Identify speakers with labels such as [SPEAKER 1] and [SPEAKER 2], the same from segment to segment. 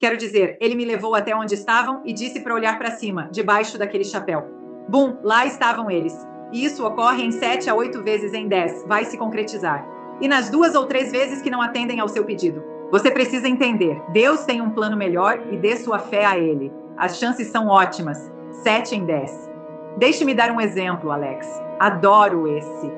[SPEAKER 1] Quero dizer, ele me levou até onde estavam e disse para olhar para cima, debaixo daquele chapéu. Bum, lá estavam eles. E isso ocorre em sete a oito vezes em dez, vai se concretizar. E nas duas ou três vezes que não atendem ao seu pedido. Você precisa entender: Deus tem um plano melhor e dê sua fé a ele. As chances são ótimas sete em dez. Deixe-me dar um exemplo, Alex. Adoro esse.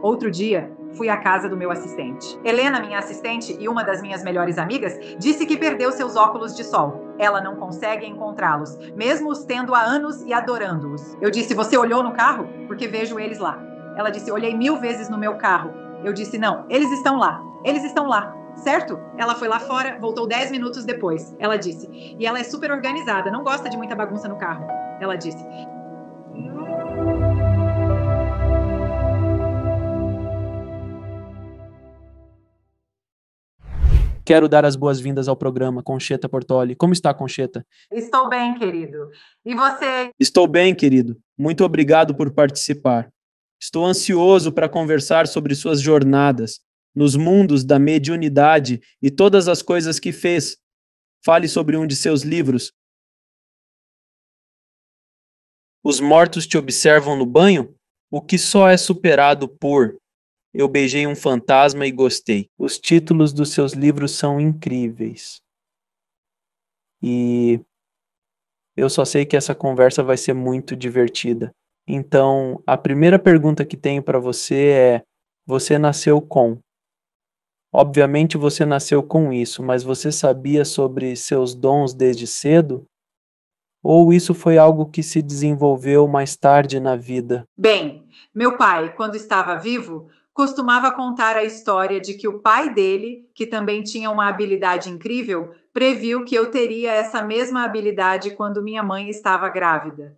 [SPEAKER 1] Outro dia, fui à casa do meu assistente. Helena, minha assistente e uma das minhas melhores amigas, disse que perdeu seus óculos de sol. Ela não consegue encontrá-los, mesmo os tendo há anos e adorando-os. Eu disse: Você olhou no carro? Porque vejo eles lá. Ela disse: Olhei mil vezes no meu carro. Eu disse: Não, eles estão lá. Eles estão lá certo? Ela foi lá fora, voltou 10 minutos depois. Ela disse. E ela é super organizada, não gosta de muita bagunça no carro. Ela disse.
[SPEAKER 2] Quero dar as boas-vindas ao programa Concheta Portoli. Como está, Concheta?
[SPEAKER 1] Estou bem, querido. E você?
[SPEAKER 2] Estou bem, querido. Muito obrigado por participar. Estou ansioso para conversar sobre suas jornadas nos mundos da mediunidade e todas as coisas que fez. Fale sobre um de seus livros. Os mortos te observam no banho, o que só é superado por eu beijei um fantasma e gostei. Os títulos dos seus livros são incríveis. E eu só sei que essa conversa vai ser muito divertida. Então, a primeira pergunta que tenho para você é: você nasceu com? Obviamente você nasceu com isso, mas você sabia sobre seus dons desde cedo? Ou isso foi algo que se desenvolveu mais tarde na vida?
[SPEAKER 1] Bem, meu pai, quando estava vivo, costumava contar a história de que o pai dele, que também tinha uma habilidade incrível, previu que eu teria essa mesma habilidade quando minha mãe estava grávida.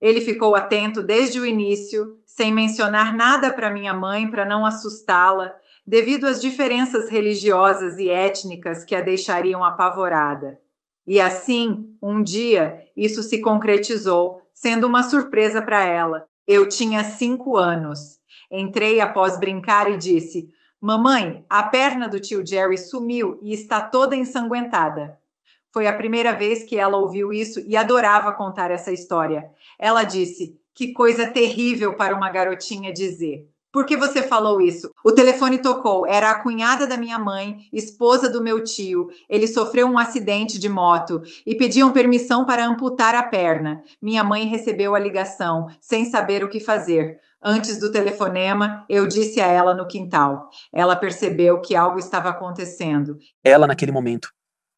[SPEAKER 1] Ele ficou atento desde o início, sem mencionar nada para minha mãe para não assustá-la, devido às diferenças religiosas e étnicas que a deixariam apavorada. E assim, um dia, isso se concretizou, sendo uma surpresa para ela. Eu tinha cinco anos Entrei após brincar e disse: Mamãe, a perna do tio Jerry sumiu e está toda ensanguentada. Foi a primeira vez que ela ouviu isso e adorava contar essa história. Ela disse: Que coisa terrível para uma garotinha dizer. Por que você falou isso? O telefone tocou. Era a cunhada da minha mãe, esposa do meu tio. Ele sofreu um acidente de moto e pediam permissão para amputar a perna. Minha mãe recebeu a ligação, sem saber o que fazer. Antes do telefonema, eu disse a ela no quintal. Ela percebeu que algo estava acontecendo.
[SPEAKER 2] Ela naquele momento.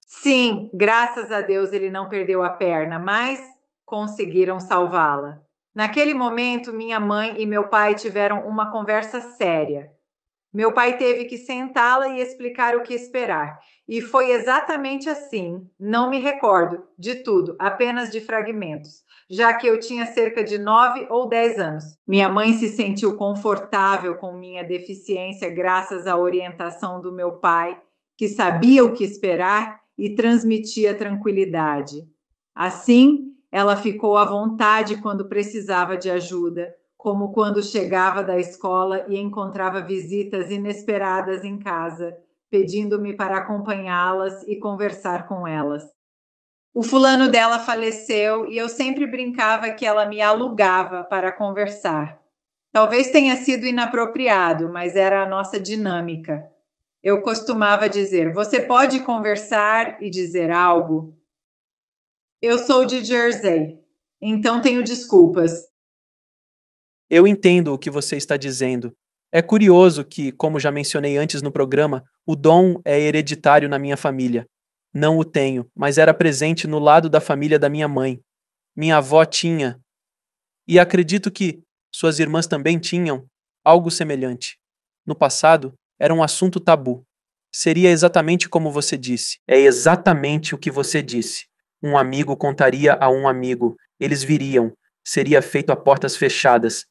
[SPEAKER 1] Sim, graças a Deus ele não perdeu a perna, mas conseguiram salvá-la. Naquele momento, minha mãe e meu pai tiveram uma conversa séria. Meu pai teve que sentá-la e explicar o que esperar. E foi exatamente assim. Não me recordo de tudo, apenas de fragmentos, já que eu tinha cerca de nove ou dez anos. Minha mãe se sentiu confortável com minha deficiência graças à orientação do meu pai, que sabia o que esperar e transmitia tranquilidade. Assim, ela ficou à vontade quando precisava de ajuda, como quando chegava da escola e encontrava visitas inesperadas em casa, pedindo-me para acompanhá-las e conversar com elas. O fulano dela faleceu e eu sempre brincava que ela me alugava para conversar. Talvez tenha sido inapropriado, mas era a nossa dinâmica. Eu costumava dizer: Você pode conversar e dizer algo? Eu sou de Jersey, então tenho desculpas.
[SPEAKER 2] Eu entendo o que você está dizendo. É curioso que, como já mencionei antes no programa, o dom é hereditário na minha família. Não o tenho, mas era presente no lado da família da minha mãe. Minha avó tinha. E acredito que suas irmãs também tinham algo semelhante. No passado, era um assunto tabu. Seria exatamente como você disse. É exatamente o que você disse. Um amigo contaria a um amigo. Eles viriam. Seria feito a portas fechadas.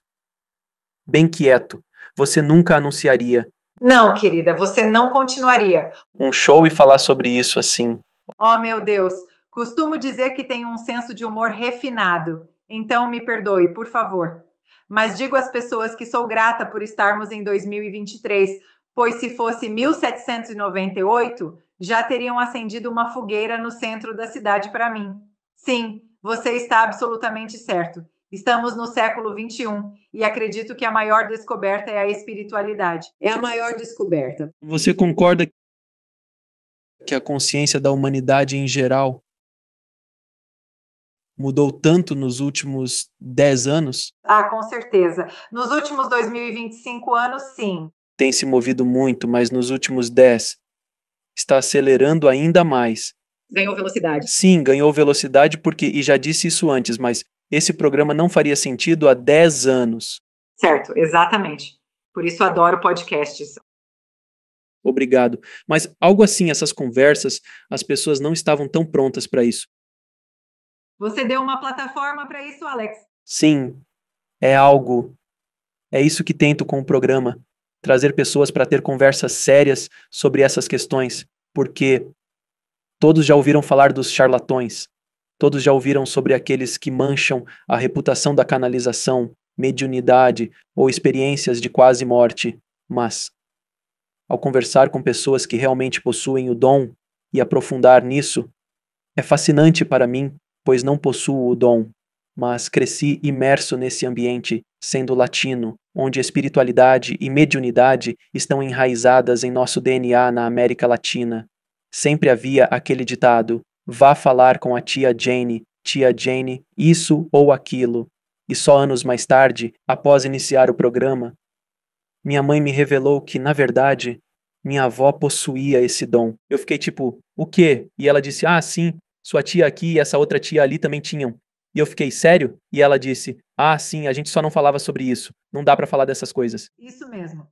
[SPEAKER 2] Bem quieto. Você nunca anunciaria.
[SPEAKER 1] Não, querida, você não continuaria.
[SPEAKER 2] Um show e falar sobre isso assim.
[SPEAKER 1] Oh, meu Deus. Costumo dizer que tenho um senso de humor refinado. Então me perdoe, por favor. Mas digo às pessoas que sou grata por estarmos em 2023, pois se fosse 1798, já teriam acendido uma fogueira no centro da cidade para mim. Sim, você está absolutamente certo. Estamos no século XXI e acredito que a maior descoberta é a espiritualidade. É a maior descoberta.
[SPEAKER 2] Você concorda que a consciência da humanidade em geral mudou tanto nos últimos 10 anos?
[SPEAKER 1] Ah, com certeza. Nos últimos 2025 anos, sim.
[SPEAKER 2] Tem se movido muito, mas nos últimos 10, está acelerando ainda mais.
[SPEAKER 1] Ganhou velocidade.
[SPEAKER 2] Sim, ganhou velocidade porque, e já disse isso antes, mas esse programa não faria sentido há 10 anos.
[SPEAKER 1] Certo, exatamente. Por isso adoro podcasts.
[SPEAKER 2] Obrigado. Mas algo assim, essas conversas, as pessoas não estavam tão prontas para isso.
[SPEAKER 1] Você deu uma plataforma para isso, Alex?
[SPEAKER 2] Sim, é algo. É isso que tento com o programa trazer pessoas para ter conversas sérias sobre essas questões, porque todos já ouviram falar dos charlatões, todos já ouviram sobre aqueles que mancham a reputação da canalização, mediunidade ou experiências de quase morte, mas ao conversar com pessoas que realmente possuem o dom e aprofundar nisso, é fascinante para mim, pois não possuo o dom, mas cresci imerso nesse ambiente, sendo latino, onde espiritualidade e mediunidade estão enraizadas em nosso DNA na América Latina. Sempre havia aquele ditado: vá falar com a tia Jane, tia Jane, isso ou aquilo. E só anos mais tarde, após iniciar o programa, minha mãe me revelou que, na verdade, minha avó possuía esse dom. Eu fiquei tipo, o quê? E ela disse: ah, sim, sua tia aqui e essa outra tia ali também tinham. E eu fiquei sério? E ela disse: Ah, sim, a gente só não falava sobre isso. Não dá para falar dessas coisas.
[SPEAKER 1] Isso mesmo.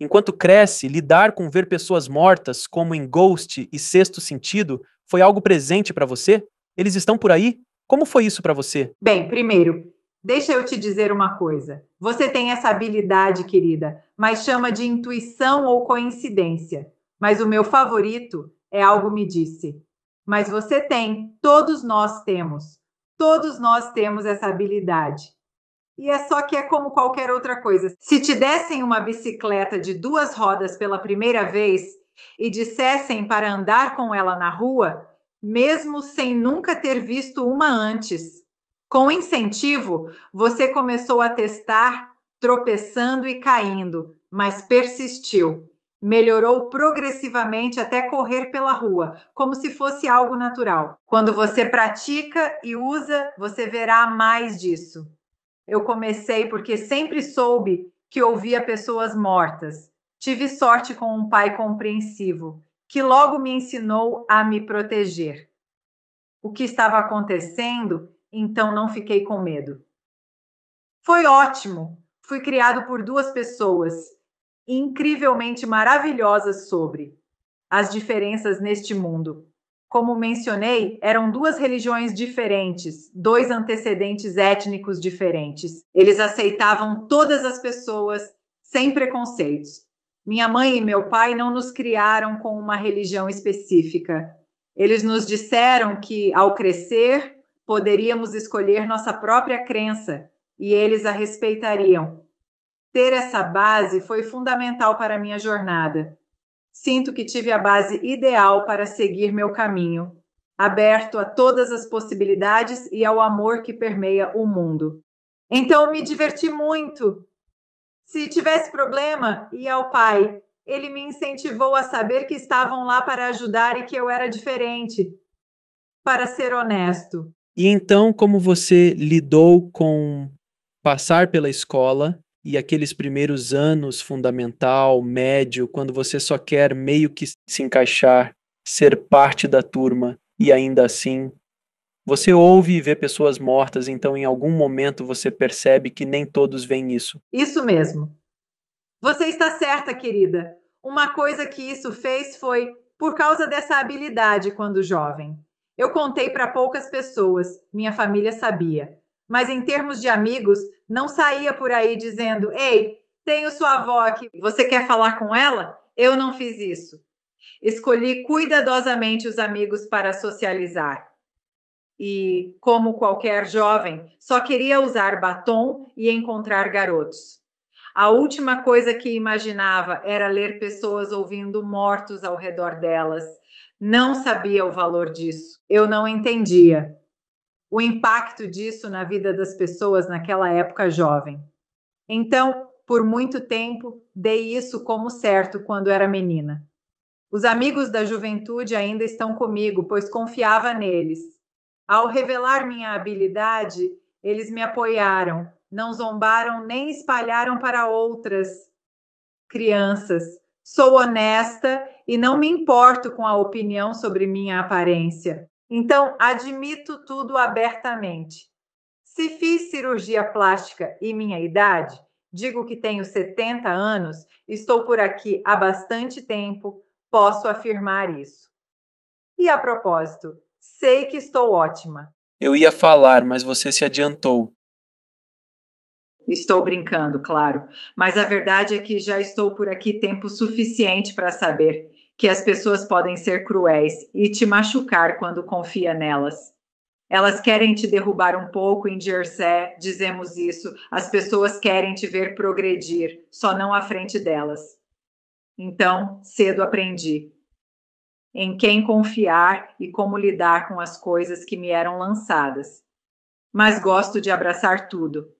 [SPEAKER 2] Enquanto cresce, lidar com ver pessoas mortas, como em Ghost e Sexto Sentido, foi algo presente para você? Eles estão por aí? Como foi isso para você?
[SPEAKER 1] Bem, primeiro, deixa eu te dizer uma coisa. Você tem essa habilidade, querida, mas chama de intuição ou coincidência. Mas o meu favorito é algo me disse mas você tem, todos nós temos. Todos nós temos essa habilidade. E é só que é como qualquer outra coisa. Se te dessem uma bicicleta de duas rodas pela primeira vez e dissessem para andar com ela na rua, mesmo sem nunca ter visto uma antes, com incentivo, você começou a testar, tropeçando e caindo, mas persistiu melhorou progressivamente até correr pela rua, como se fosse algo natural. Quando você pratica e usa, você verá mais disso. Eu comecei porque sempre soube que ouvia pessoas mortas. Tive sorte com um pai compreensivo, que logo me ensinou a me proteger. O que estava acontecendo, então não fiquei com medo. Foi ótimo. Fui criado por duas pessoas incrivelmente maravilhosas sobre as diferenças neste mundo. Como mencionei, eram duas religiões diferentes, dois antecedentes étnicos diferentes. Eles aceitavam todas as pessoas sem preconceitos. Minha mãe e meu pai não nos criaram com uma religião específica. Eles nos disseram que, ao crescer, poderíamos escolher nossa própria crença e eles a respeitariam, ter essa base foi fundamental para a minha jornada. Sinto que tive a base ideal para seguir meu caminho, aberto a todas as possibilidades e ao amor que permeia o mundo. Então me diverti muito. Se tivesse problema, ia ao pai. Ele me incentivou a saber que estavam lá para ajudar e que eu era diferente. Para ser honesto.
[SPEAKER 2] E então, como você lidou com passar pela escola e aqueles primeiros anos fundamental, médio, quando você só quer meio que se encaixar, ser parte da turma e ainda assim você ouve e vê pessoas mortas, então em algum momento você percebe que nem todos veem isso.
[SPEAKER 1] Isso mesmo. Você está certa, querida. Uma coisa que isso fez foi por causa dessa habilidade quando jovem. Eu contei para poucas pessoas, minha família sabia, mas em termos de amigos, não saía por aí dizendo: Ei, tenho sua avó aqui, você quer falar com ela? Eu não fiz isso. Escolhi cuidadosamente os amigos para socializar. E, como qualquer jovem, só queria usar batom e encontrar garotos. A última coisa que imaginava era ler pessoas ouvindo mortos ao redor delas. Não sabia o valor disso. Eu não entendia o impacto disso na vida das pessoas naquela época jovem. Então, por muito tempo, dei isso como certo quando era menina. Os amigos da juventude ainda estão comigo, pois confiava neles. Ao revelar minha habilidade, eles me apoiaram, não zombaram nem espalharam para outras crianças. Sou honesta e não me importo com a opinião sobre minha aparência. Então, admito tudo abertamente. Se fiz cirurgia plástica e minha idade, digo que tenho 70 anos, estou por aqui há bastante tempo, posso afirmar isso. E a propósito, sei que estou ótima.
[SPEAKER 2] Eu ia falar, mas você se adiantou.
[SPEAKER 1] Estou brincando, claro, mas a verdade é que já estou por aqui tempo suficiente para saber que as pessoas podem ser cruéis e te machucar quando confia nelas. Elas querem te derrubar um pouco em Jersey, dizemos isso. As pessoas querem te ver progredir, só não à frente delas. Então, cedo aprendi em quem confiar e como lidar com as coisas que me eram lançadas. Mas gosto de abraçar tudo.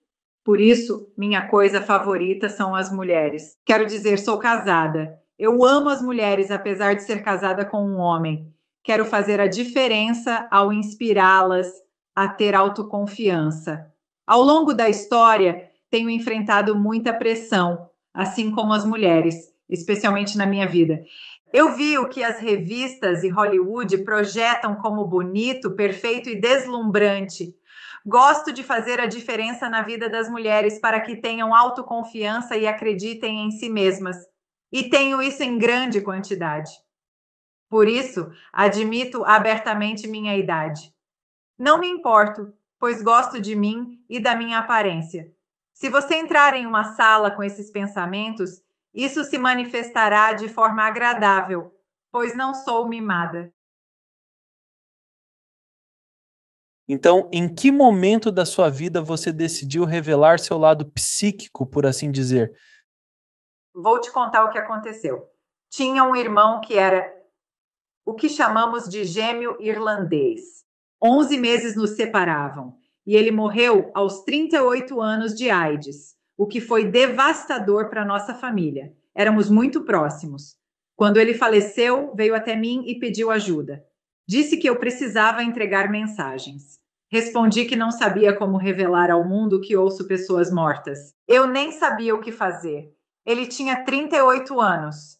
[SPEAKER 1] Por isso, minha coisa favorita são as mulheres. Quero dizer, sou casada eu amo as mulheres, apesar de ser casada com um homem. Quero fazer a diferença ao inspirá-las a ter autoconfiança. Ao longo da história, tenho enfrentado muita pressão, assim como as mulheres, especialmente na minha vida. Eu vi o que as revistas e Hollywood projetam como bonito, perfeito e deslumbrante. Gosto de fazer a diferença na vida das mulheres para que tenham autoconfiança e acreditem em si mesmas e tenho isso em grande quantidade. Por isso, admito abertamente minha idade. Não me importo, pois gosto de mim e da minha aparência. Se você entrar em uma sala com esses pensamentos, isso se manifestará de forma agradável, pois não sou mimada.
[SPEAKER 2] Então, em que momento da sua vida você decidiu revelar seu lado psíquico, por assim dizer?
[SPEAKER 1] Vou te contar o que aconteceu. Tinha um irmão que era o que chamamos de gêmeo irlandês. 11 meses nos separavam e ele morreu aos 38 anos de AIDS, o que foi devastador para nossa família. Éramos muito próximos. Quando ele faleceu, veio até mim e pediu ajuda. Disse que eu precisava entregar mensagens. Respondi que não sabia como revelar ao mundo que ouço pessoas mortas. Eu nem sabia o que fazer. Ele tinha 38 anos.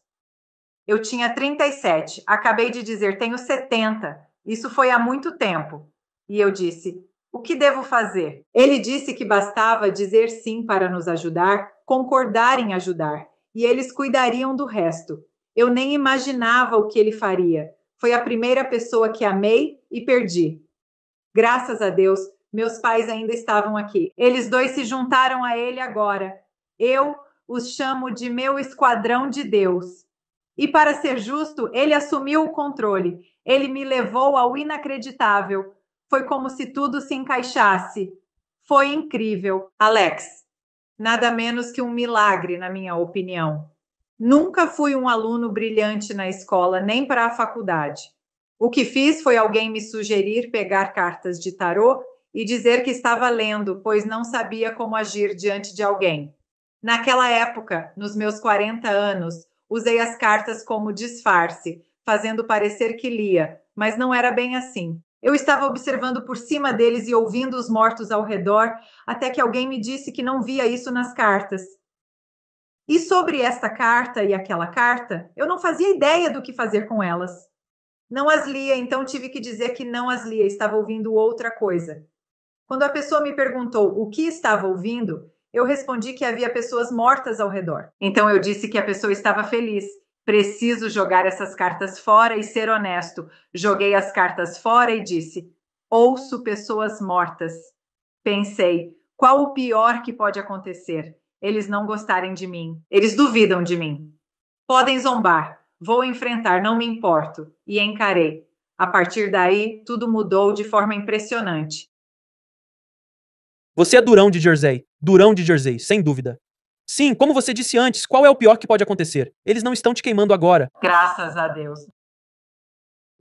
[SPEAKER 1] Eu tinha 37. Acabei de dizer, tenho 70. Isso foi há muito tempo. E eu disse: O que devo fazer? Ele disse que bastava dizer sim para nos ajudar, concordar em ajudar, e eles cuidariam do resto. Eu nem imaginava o que ele faria. Foi a primeira pessoa que amei e perdi. Graças a Deus, meus pais ainda estavam aqui. Eles dois se juntaram a ele agora. Eu, os chamo de meu esquadrão de Deus. E para ser justo, ele assumiu o controle. Ele me levou ao inacreditável. Foi como se tudo se encaixasse. Foi incrível. Alex, nada menos que um milagre, na minha opinião. Nunca fui um aluno brilhante na escola, nem para a faculdade. O que fiz foi alguém me sugerir pegar cartas de tarô e dizer que estava lendo, pois não sabia como agir diante de alguém. Naquela época, nos meus 40 anos, usei as cartas como disfarce, fazendo parecer que lia, mas não era bem assim. Eu estava observando por cima deles e ouvindo os mortos ao redor, até que alguém me disse que não via isso nas cartas. E sobre esta carta e aquela carta, eu não fazia ideia do que fazer com elas. Não as lia, então tive que dizer que não as lia, estava ouvindo outra coisa. Quando a pessoa me perguntou o que estava ouvindo, eu respondi que havia pessoas mortas ao redor. Então eu disse que a pessoa estava feliz. Preciso jogar essas cartas fora e ser honesto. Joguei as cartas fora e disse: ouço pessoas mortas. Pensei, qual o pior que pode acontecer? Eles não gostarem de mim. Eles duvidam de mim. Podem zombar. Vou enfrentar, não me importo. E encarei. A partir daí, tudo mudou de forma impressionante.
[SPEAKER 2] Você é durão de Jersey. Durão de Jersey, sem dúvida. Sim, como você disse antes, qual é o pior que pode acontecer? Eles não estão te queimando agora.
[SPEAKER 1] Graças a Deus.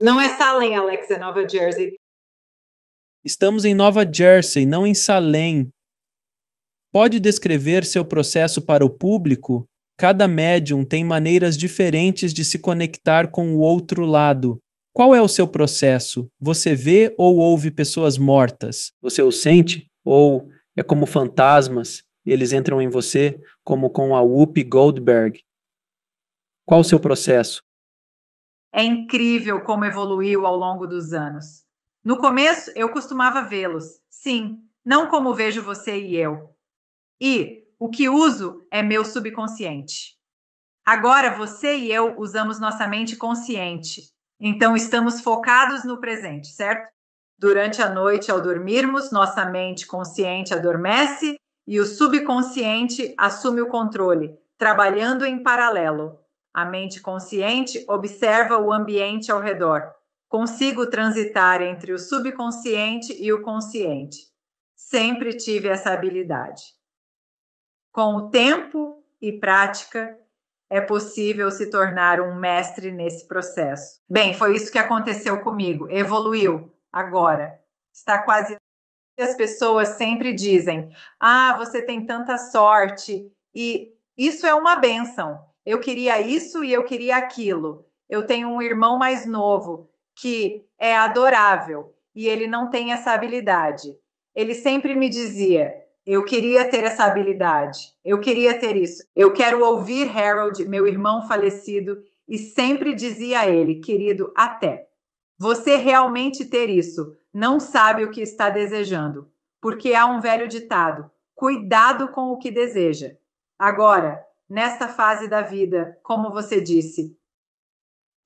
[SPEAKER 1] Não é Salem, Alex, é Nova Jersey.
[SPEAKER 2] Estamos em Nova Jersey, não em Salem. Pode descrever seu processo para o público? Cada médium tem maneiras diferentes de se conectar com o outro lado. Qual é o seu processo? Você vê ou ouve pessoas mortas? Você o sente? ou é como fantasmas, eles entram em você, como com a Whoopi Goldberg. Qual o seu processo?
[SPEAKER 1] É incrível como evoluiu ao longo dos anos. No começo, eu costumava vê-los, sim, não como vejo você e eu. E o que uso é meu subconsciente. Agora você e eu usamos nossa mente consciente, então estamos focados no presente, certo? Durante a noite, ao dormirmos, nossa mente consciente adormece e o subconsciente assume o controle, trabalhando em paralelo. A mente consciente observa o ambiente ao redor. Consigo transitar entre o subconsciente e o consciente. Sempre tive essa habilidade. Com o tempo e prática, é possível se tornar um mestre nesse processo. Bem, foi isso que aconteceu comigo. Evoluiu agora. Está quase. As pessoas sempre dizem: ah, você tem tanta sorte, e isso é uma benção. Eu queria isso e eu queria aquilo. Eu tenho um irmão mais novo que é adorável e ele não tem essa habilidade. Ele sempre me dizia: eu queria ter essa habilidade, eu queria ter isso. Eu quero ouvir Harold, meu irmão falecido, e sempre dizia a ele: querido, até. Você realmente ter isso não sabe o que está desejando, porque há um velho ditado: cuidado com o que deseja. Agora, nesta fase da vida, como você disse,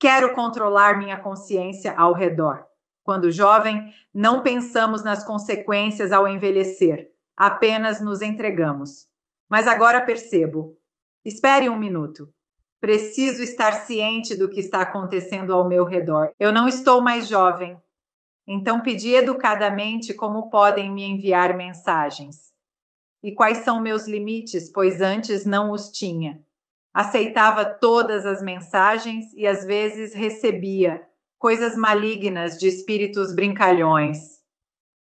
[SPEAKER 1] quero controlar minha consciência ao redor. Quando jovem, não pensamos nas consequências ao envelhecer, apenas nos entregamos. Mas agora percebo. Espere um minuto. Preciso estar ciente do que está acontecendo ao meu redor. Eu não estou mais jovem. Então pedi educadamente como podem me enviar mensagens. E quais são meus limites, pois antes não os tinha. Aceitava todas as mensagens e às vezes recebia coisas malignas de espíritos brincalhões.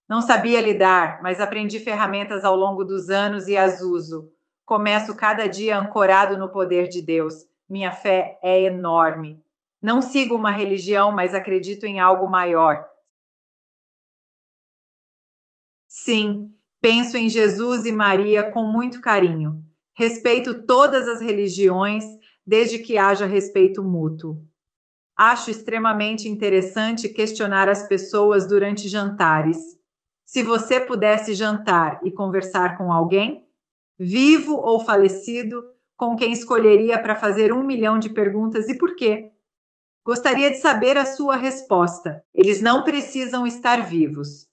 [SPEAKER 1] Não sabia lidar, mas aprendi ferramentas ao longo dos anos e as uso. Começo cada dia ancorado no poder de Deus minha fé é enorme. Não sigo uma religião, mas acredito em algo maior. Sim, penso em Jesus e Maria com muito carinho. Respeito todas as religiões, desde que haja respeito mútuo. Acho extremamente interessante questionar as pessoas durante jantares. Se você pudesse jantar e conversar com alguém, vivo ou falecido, com quem escolheria para fazer um milhão de perguntas e por quê. Gostaria de saber a sua resposta. Eles não precisam estar vivos.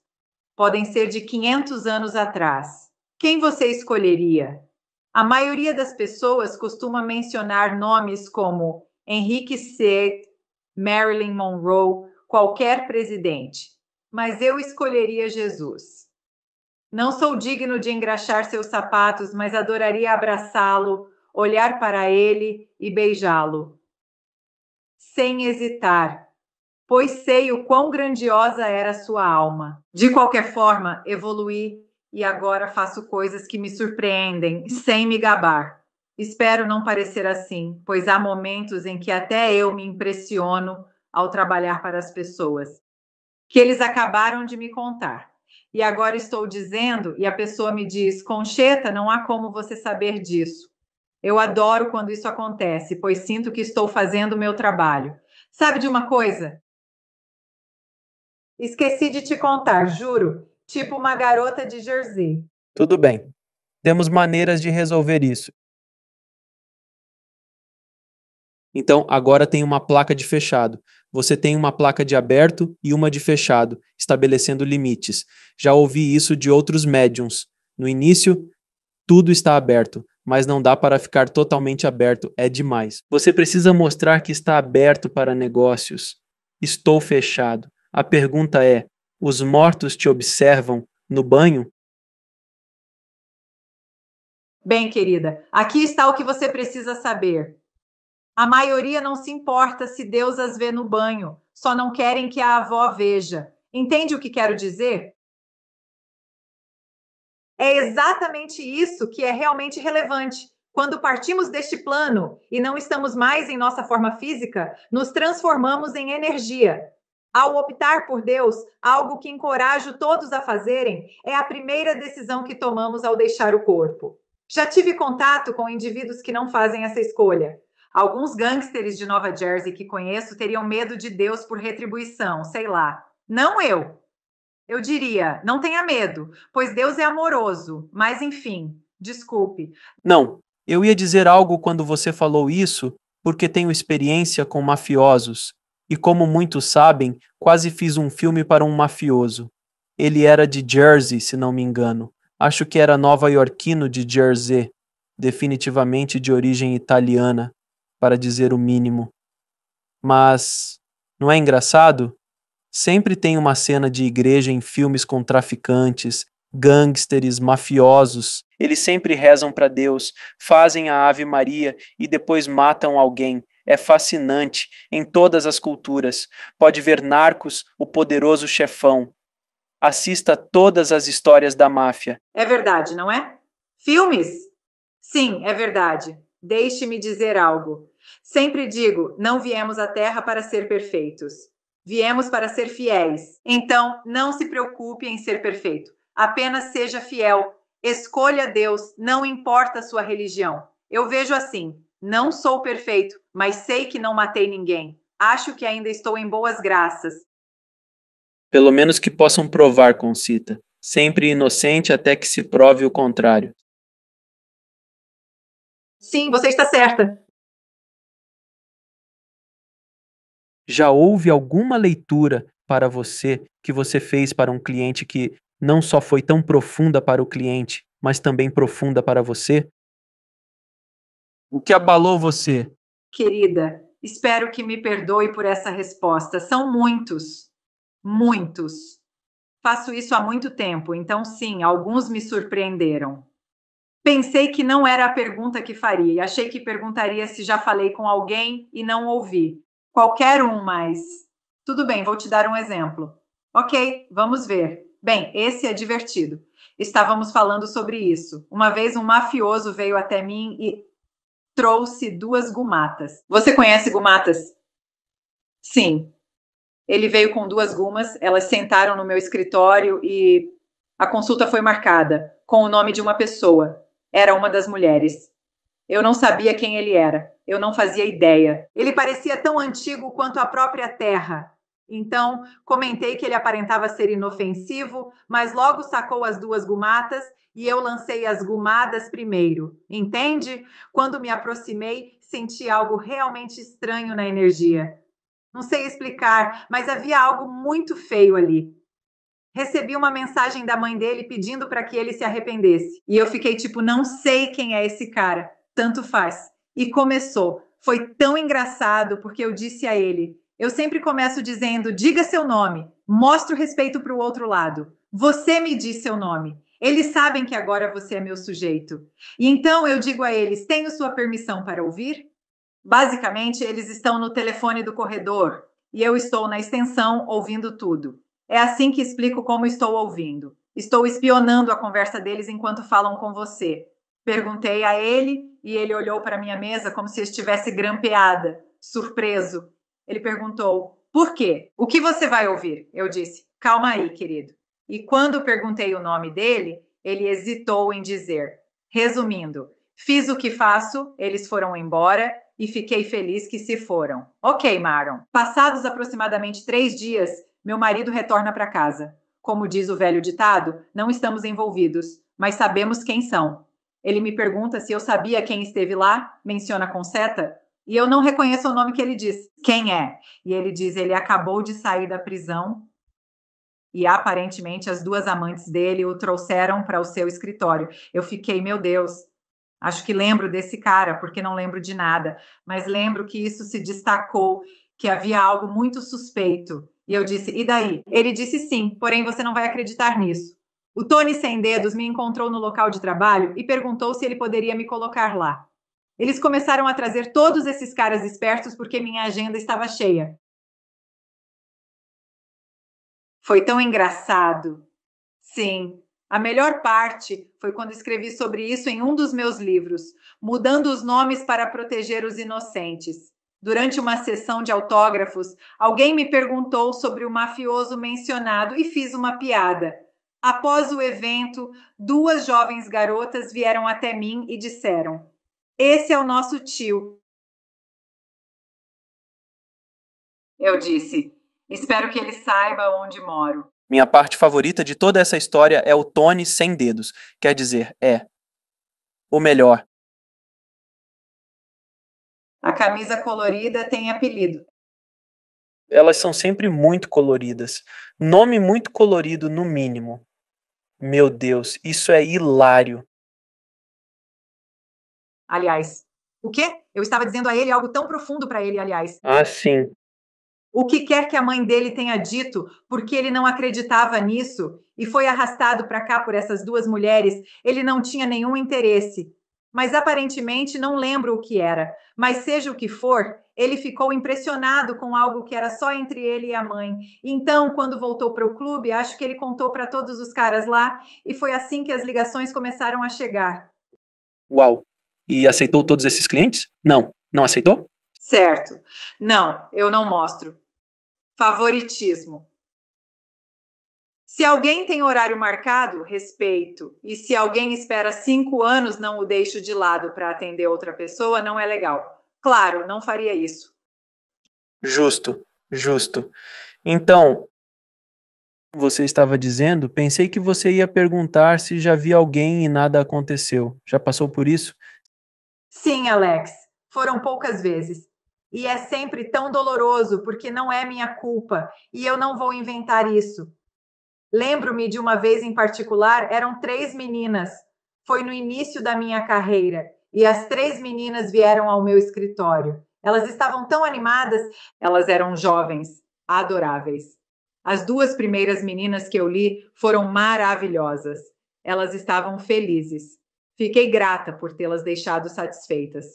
[SPEAKER 1] Podem ser de 500 anos atrás. Quem você escolheria? A maioria das pessoas costuma mencionar nomes como Henrique C, Marilyn Monroe, qualquer presidente. Mas eu escolheria Jesus. Não sou digno de engraxar seus sapatos, mas adoraria abraçá-lo, olhar para ele e beijá-lo. Sem hesitar, pois sei o quão grandiosa era sua alma. De qualquer forma, evoluí e agora faço coisas que me surpreendem, sem me gabar. Espero não parecer assim, pois há momentos em que até eu me impressiono ao trabalhar para as pessoas, que eles acabaram de me contar. E agora estou dizendo, e a pessoa me diz: Concheta, não há como você saber disso. Eu adoro quando isso acontece, pois sinto que estou fazendo o meu trabalho. Sabe de uma coisa? Esqueci de te contar, juro. Tipo uma garota de Jersey.
[SPEAKER 2] Tudo bem. Temos maneiras de resolver isso. Então, agora tem uma placa de fechado. Você tem uma placa de aberto e uma de fechado, estabelecendo limites. Já ouvi isso de outros médiums. No início, tudo está aberto mas não dá para ficar totalmente aberto, é demais. Você precisa mostrar que está aberto para negócios. Estou fechado. A pergunta é: os mortos te observam no banho?
[SPEAKER 1] Bem, querida, aqui está o que você precisa saber. A maioria não se importa se Deus as vê no banho, só não querem que a avó veja. Entende o que quero dizer? É exatamente isso que é realmente relevante. Quando partimos deste plano e não estamos mais em nossa forma física, nos transformamos em energia. Ao optar por Deus, algo que encorajo todos a fazerem, é a primeira decisão que tomamos ao deixar o corpo. Já tive contato com indivíduos que não fazem essa escolha. Alguns gangsters de Nova Jersey que conheço teriam medo de Deus por retribuição, sei lá. Não eu eu diria: não tenha medo, pois Deus é amoroso. Mas enfim, desculpe.
[SPEAKER 2] Não, eu ia dizer algo quando você falou isso, porque tenho experiência com mafiosos. E como muitos sabem, quase fiz um filme para um mafioso. Ele era de Jersey, se não me engano. Acho que era nova-iorquino de Jersey, definitivamente de origem italiana, para dizer o mínimo. Mas não é engraçado? Sempre tem uma cena de igreja em filmes com traficantes, gangsters, mafiosos. Eles sempre rezam para Deus, fazem a Ave Maria e depois matam alguém. É fascinante em todas as culturas. Pode ver Narcos, o poderoso chefão. Assista todas as histórias da máfia.
[SPEAKER 1] É verdade, não é? Filmes? Sim, é verdade. Deixe-me dizer algo. Sempre digo: não viemos à Terra para ser perfeitos. Viemos para ser fiéis. Então, não se preocupe em ser perfeito. Apenas seja fiel. Escolha Deus, não importa a sua religião. Eu vejo assim: não sou perfeito, mas sei que não matei ninguém. Acho que ainda estou em boas graças.
[SPEAKER 2] Pelo menos que possam provar, Concita. Sempre inocente até que se prove o contrário.
[SPEAKER 3] Sim, você está certa.
[SPEAKER 2] já houve alguma leitura para você que você fez para um cliente que não só foi tão profunda para o cliente, mas também profunda para você? O que abalou você?
[SPEAKER 1] Querida, espero que me perdoe por essa resposta. São muitos, muitos. Faço isso há muito tempo, então sim, alguns me surpreenderam. Pensei que não era a pergunta que faria, achei que perguntaria se já falei com alguém e não ouvi qualquer um, mas tudo bem, vou te dar um exemplo. Ok, vamos ver. Bem, esse é divertido. Estávamos falando sobre isso. Uma vez um mafioso veio até mim e trouxe duas gumatas. Você conhece gumatas? Sim. Ele veio com duas gumas, elas sentaram no meu escritório e a consulta foi marcada com o nome de uma pessoa. Era uma das mulheres. Eu não sabia quem ele era, eu não fazia ideia. Ele parecia tão antigo quanto a própria terra. Então, comentei que ele aparentava ser inofensivo, mas logo sacou as duas gumatas e eu lancei as gumadas primeiro. Entende? Quando me aproximei, senti algo realmente estranho na energia. Não sei explicar, mas havia algo muito feio ali. Recebi uma mensagem da mãe dele pedindo para que ele se arrependesse. E eu fiquei tipo, não sei quem é esse cara tanto faz. E começou. Foi tão engraçado porque eu disse a ele: eu sempre começo dizendo, diga seu nome, mostre o respeito para o outro lado. Você me diz seu nome. Eles sabem que agora você é meu sujeito. E então eu digo a eles: tenho sua permissão para ouvir? Basicamente, eles estão no telefone do corredor e eu estou na extensão ouvindo tudo. É assim que explico como estou ouvindo. Estou espionando a conversa deles enquanto falam com você. Perguntei a ele e ele olhou para minha mesa como se estivesse grampeada, surpreso. Ele perguntou: Por quê? O que você vai ouvir? Eu disse: Calma aí, querido. E quando perguntei o nome dele, ele hesitou em dizer. Resumindo, fiz o que faço, eles foram embora e fiquei feliz que se foram. Ok, Maron. Passados aproximadamente três dias, meu marido retorna para casa. Como diz o velho ditado, não estamos envolvidos, mas sabemos quem são. Ele me pergunta se eu sabia quem esteve lá, menciona com seta, e eu não reconheço o nome que ele diz. Quem é? E ele diz: ele acabou de sair da prisão e aparentemente as duas amantes dele o trouxeram para o seu escritório. Eu fiquei, meu Deus, acho que lembro desse cara, porque não lembro de nada, mas lembro que isso se destacou, que havia algo muito suspeito. E eu disse: e daí? Ele disse sim, porém você não vai acreditar nisso. O Tony Sem Dedos é. me encontrou no local de trabalho e perguntou se ele poderia me colocar lá. Eles começaram a trazer todos esses caras espertos porque minha agenda estava cheia. Foi tão engraçado. Sim, a melhor parte foi quando escrevi sobre isso em um dos meus livros, mudando os nomes para proteger os inocentes. Durante uma sessão de autógrafos, alguém me perguntou sobre o mafioso mencionado e fiz uma piada. Após o evento, duas jovens garotas vieram até mim e disseram: Esse é o nosso tio.
[SPEAKER 3] Eu disse: Espero que ele saiba onde moro.
[SPEAKER 2] Minha parte favorita de toda essa história é o Tony sem dedos. Quer dizer, é o melhor. A
[SPEAKER 1] camisa colorida tem apelido
[SPEAKER 2] elas são sempre muito coloridas. Nome muito colorido, no mínimo. Meu Deus, isso é hilário.
[SPEAKER 1] Aliás, o quê? Eu estava dizendo a ele algo tão profundo para ele, aliás.
[SPEAKER 2] Ah, sim.
[SPEAKER 1] O que quer que a mãe dele tenha dito, porque ele não acreditava nisso e foi arrastado para cá por essas duas mulheres, ele não tinha nenhum interesse. Mas aparentemente não lembro o que era. Mas seja o que for, ele ficou impressionado com algo que era só entre ele e a mãe. Então, quando voltou para o clube, acho que ele contou para todos os caras lá e foi assim que as ligações começaram a chegar.
[SPEAKER 2] Uau! E aceitou todos esses clientes? Não, não aceitou?
[SPEAKER 1] Certo. Não, eu não mostro. Favoritismo. Se alguém tem horário marcado, respeito. E se alguém espera cinco anos, não o deixo de lado para atender outra pessoa, não é legal. Claro, não faria isso.
[SPEAKER 2] Justo, justo. Então, você estava dizendo, pensei que você ia perguntar se já vi alguém e nada aconteceu. Já passou por isso?
[SPEAKER 1] Sim, Alex. Foram poucas vezes. E é sempre tão doloroso porque não é minha culpa e eu não vou inventar isso. Lembro-me de uma vez em particular, eram três meninas. Foi no início da minha carreira e as três meninas vieram ao meu escritório. Elas estavam tão animadas, elas eram jovens, adoráveis. As duas primeiras meninas que eu li foram maravilhosas. Elas estavam felizes. Fiquei grata por tê-las deixado satisfeitas.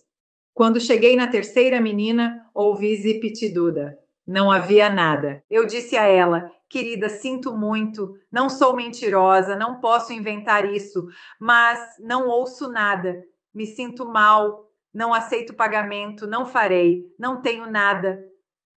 [SPEAKER 1] Quando cheguei na terceira menina, ouvi zipitiduda. Não havia nada. Eu disse a ela: Querida, sinto muito, não sou mentirosa, não posso inventar isso, mas não ouço nada me sinto mal, não aceito pagamento, não farei, não tenho nada.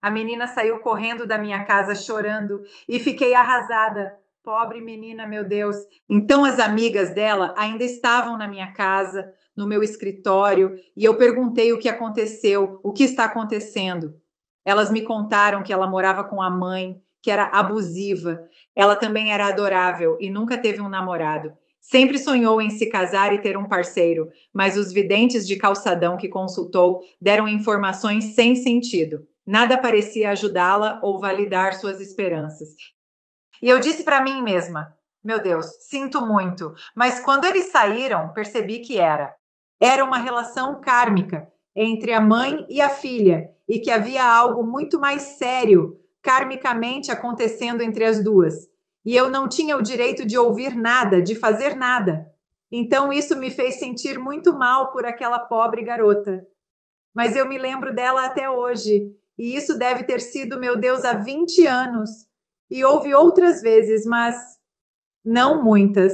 [SPEAKER 1] A menina saiu correndo da minha casa chorando e fiquei arrasada. Pobre menina, meu Deus. Então as amigas dela ainda estavam na minha casa, no meu escritório, e eu perguntei o que aconteceu, o que está acontecendo. Elas me contaram que ela morava com a mãe, que era abusiva. Ela também era adorável e nunca teve um namorado. Sempre sonhou em se casar e ter um parceiro, mas os videntes de calçadão que consultou deram informações sem sentido. Nada parecia ajudá-la ou validar suas esperanças. E eu disse para mim mesma: Meu Deus, sinto muito, mas quando eles saíram, percebi que era. Era uma relação kármica entre a mãe e a filha, e que havia algo muito mais sério, karmicamente acontecendo entre as duas e eu não tinha o direito de ouvir nada, de fazer nada. Então isso me fez sentir muito mal por aquela pobre garota. Mas eu me lembro dela até hoje, e isso deve ter sido, meu Deus, há 20 anos. E houve outras vezes, mas não muitas.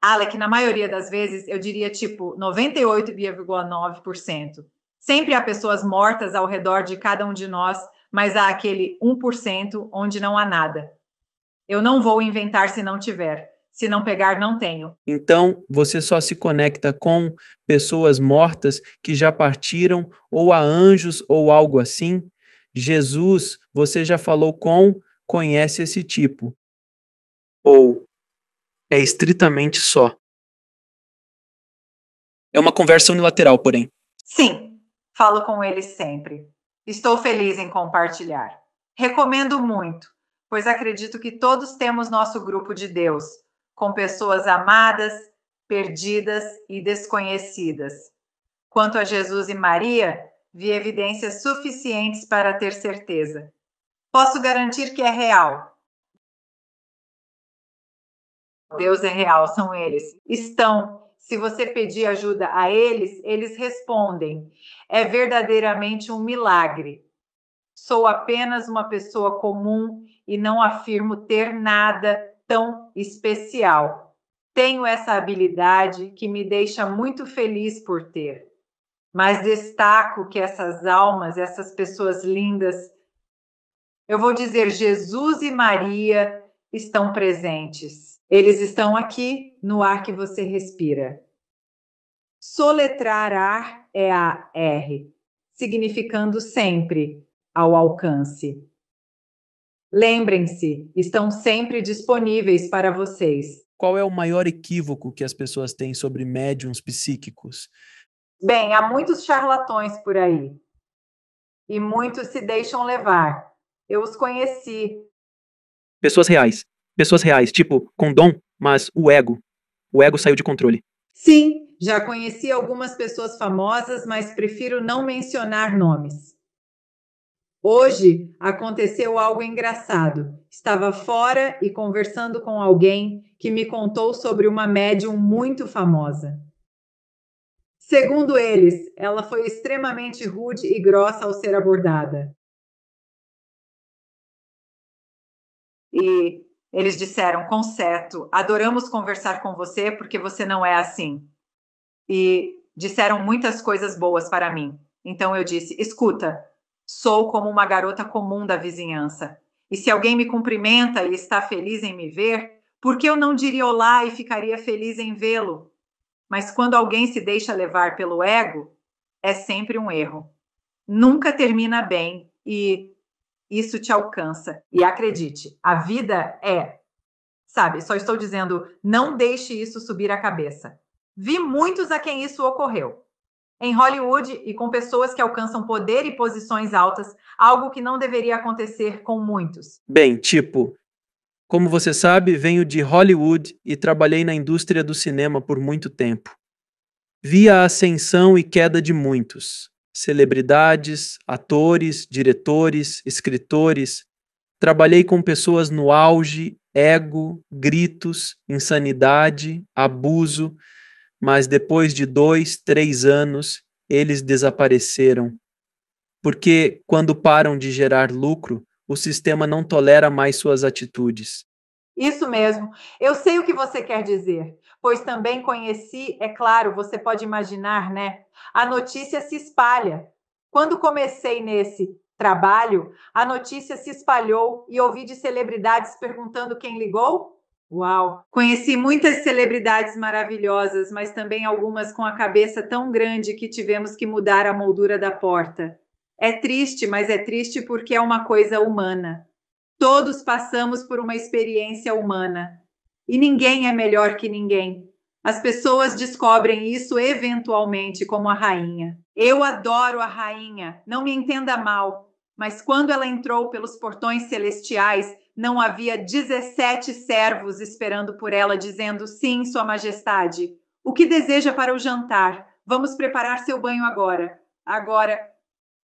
[SPEAKER 1] Alec, na maioria das vezes, eu diria tipo 98,9%. Sempre há pessoas mortas ao redor de cada um de nós, mas há aquele 1% onde não há nada. Eu não vou inventar se não tiver. Se não pegar, não tenho.
[SPEAKER 2] Então, você só se conecta com pessoas mortas que já partiram, ou a anjos, ou algo assim? Jesus, você já falou com, conhece esse tipo. Ou é estritamente só. É uma conversa unilateral, porém.
[SPEAKER 1] Sim, falo com ele sempre. Estou feliz em compartilhar. Recomendo muito pois acredito que todos temos nosso grupo de Deus, com pessoas amadas, perdidas e desconhecidas. Quanto a Jesus e Maria, vi evidências suficientes para ter certeza. Posso garantir que é real.
[SPEAKER 3] Deus é real,
[SPEAKER 1] são eles. Estão. Se você pedir ajuda a eles, eles respondem. É verdadeiramente um milagre. Sou apenas uma pessoa comum e não afirmo ter nada tão especial. Tenho essa habilidade que me deixa muito feliz por ter, mas destaco que essas almas, essas pessoas lindas, eu vou dizer Jesus e Maria estão presentes. Eles estão aqui no ar que você respira. Soletrar ar é a R, significando sempre ao alcance. Lembrem-se, estão
[SPEAKER 2] sempre disponíveis para vocês. Qual é o maior equívoco que as pessoas têm sobre médiums psíquicos? Bem, há muitos charlatões por aí.
[SPEAKER 1] E muitos se deixam levar. Eu os conheci.
[SPEAKER 2] Pessoas reais. Pessoas reais, tipo, com dom, mas o ego. O ego saiu de controle.
[SPEAKER 1] Sim, já conheci algumas pessoas famosas, mas prefiro não mencionar nomes. Hoje aconteceu algo engraçado. Estava fora e conversando com alguém que me contou sobre uma médium muito famosa. Segundo eles, ela foi extremamente rude e grossa
[SPEAKER 3] ao ser abordada. E
[SPEAKER 1] eles disseram: Concerto, adoramos conversar com você porque você não é assim. E disseram muitas coisas boas para mim. Então eu disse: Escuta, Sou como uma garota comum da vizinhança. E se alguém me cumprimenta e está feliz em me ver, por que eu não diria olá e ficaria feliz em vê-lo? Mas quando alguém se deixa levar pelo ego, é sempre um erro. Nunca termina bem e isso te alcança. E acredite, a vida é. Sabe, só estou dizendo, não deixe isso subir a cabeça. Vi muitos a quem isso ocorreu em Hollywood e com pessoas que alcançam poder e posições altas, algo que não deveria acontecer com muitos.
[SPEAKER 2] Bem, tipo, como você sabe, venho de Hollywood e trabalhei na indústria do cinema por muito tempo. Vi a ascensão e queda de muitos, celebridades, atores, diretores, escritores. Trabalhei com pessoas no auge, ego, gritos, insanidade, abuso mas depois de dois, três anos, eles desapareceram. Porque, quando param de gerar lucro, o sistema não tolera mais suas atitudes.
[SPEAKER 1] Isso mesmo. Eu sei o que você quer dizer, pois também conheci, é claro, você pode imaginar, né? A notícia se espalha. Quando comecei nesse trabalho, a notícia se espalhou e ouvi de celebridades perguntando quem ligou Uau! Conheci muitas celebridades maravilhosas, mas também algumas com a cabeça tão grande que tivemos que mudar a moldura da porta. É triste, mas é triste porque é uma coisa humana. Todos passamos por uma experiência humana. E ninguém é melhor que ninguém. As pessoas descobrem isso eventualmente, como a rainha. Eu adoro a rainha, não me entenda mal, mas quando ela entrou pelos portões celestiais, não havia 17 servos esperando por ela, dizendo: Sim, Sua Majestade, o que deseja para o jantar? Vamos preparar seu banho agora. Agora,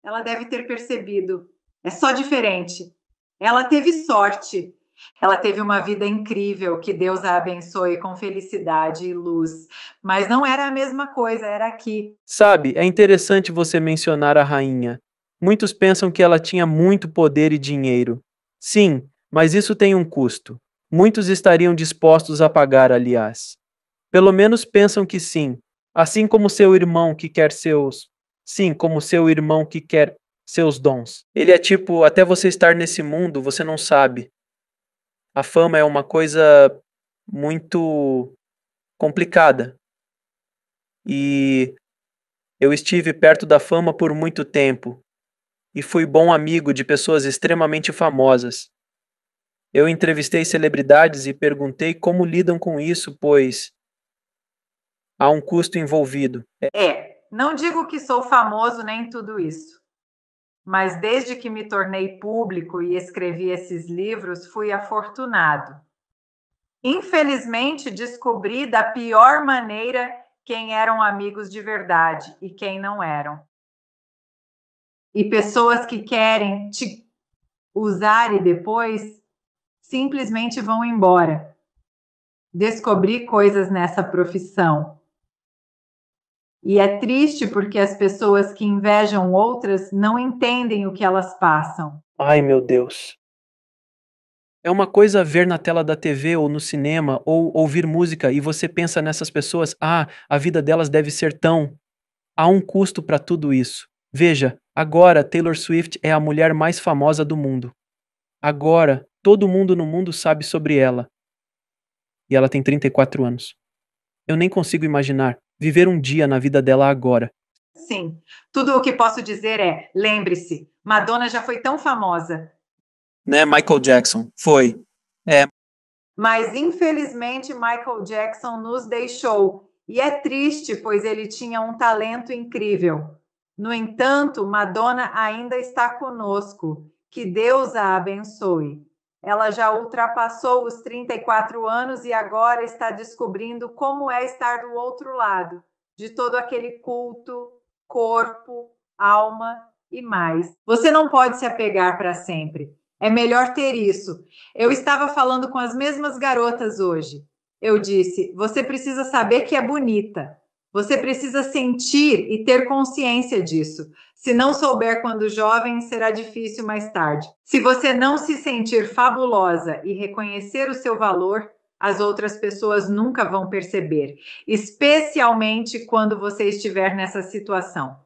[SPEAKER 1] ela deve ter percebido. É só diferente. Ela teve sorte. Ela teve uma vida incrível, que Deus a abençoe com felicidade e luz. Mas não era a mesma coisa, era aqui.
[SPEAKER 2] Sabe, é interessante você mencionar a rainha. Muitos pensam que ela tinha muito poder e dinheiro. Sim, mas isso tem um custo. Muitos estariam dispostos a pagar, aliás. Pelo menos pensam que sim, assim como seu irmão que quer seus. Sim, como seu irmão que quer seus dons. Ele é tipo, até você estar nesse mundo, você não sabe. A fama é uma coisa muito complicada. E eu estive perto da fama por muito tempo e fui bom amigo de pessoas extremamente famosas. Eu entrevistei celebridades e perguntei como lidam com isso, pois há um custo envolvido. É,
[SPEAKER 1] não digo que sou famoso nem tudo isso, mas desde que me tornei público e escrevi esses livros, fui afortunado. Infelizmente, descobri da pior maneira quem eram amigos de verdade e quem não eram. E pessoas que querem te usar e depois simplesmente vão embora. Descobri coisas nessa profissão. E é triste porque as pessoas que invejam outras não entendem o que elas passam.
[SPEAKER 2] Ai, meu Deus. É uma coisa ver na tela da TV ou no cinema ou ouvir música e você pensa nessas pessoas, ah, a vida delas deve ser tão. Há um custo para tudo isso. Veja, agora Taylor Swift é a mulher mais famosa do mundo. Agora, Todo mundo no mundo sabe sobre ela. E ela tem 34 anos. Eu nem consigo imaginar viver um dia na vida dela agora.
[SPEAKER 1] Sim, tudo o que posso dizer é: lembre-se, Madonna já foi tão famosa.
[SPEAKER 2] Né, Michael Jackson? Foi. É.
[SPEAKER 1] Mas infelizmente Michael Jackson nos deixou. E é triste, pois ele tinha um talento incrível. No entanto, Madonna ainda está conosco. Que Deus a abençoe. Ela já ultrapassou os 34 anos e agora está descobrindo como é estar do outro lado, de todo aquele culto, corpo, alma e mais. Você não pode se apegar para sempre. É melhor ter isso. Eu estava falando com as mesmas garotas hoje. Eu disse: você precisa saber que é bonita. Você precisa sentir e ter consciência disso. Se não souber quando jovem, será difícil mais tarde. Se você não se sentir fabulosa e reconhecer o seu valor, as outras pessoas nunca vão perceber, especialmente quando você estiver nessa situação.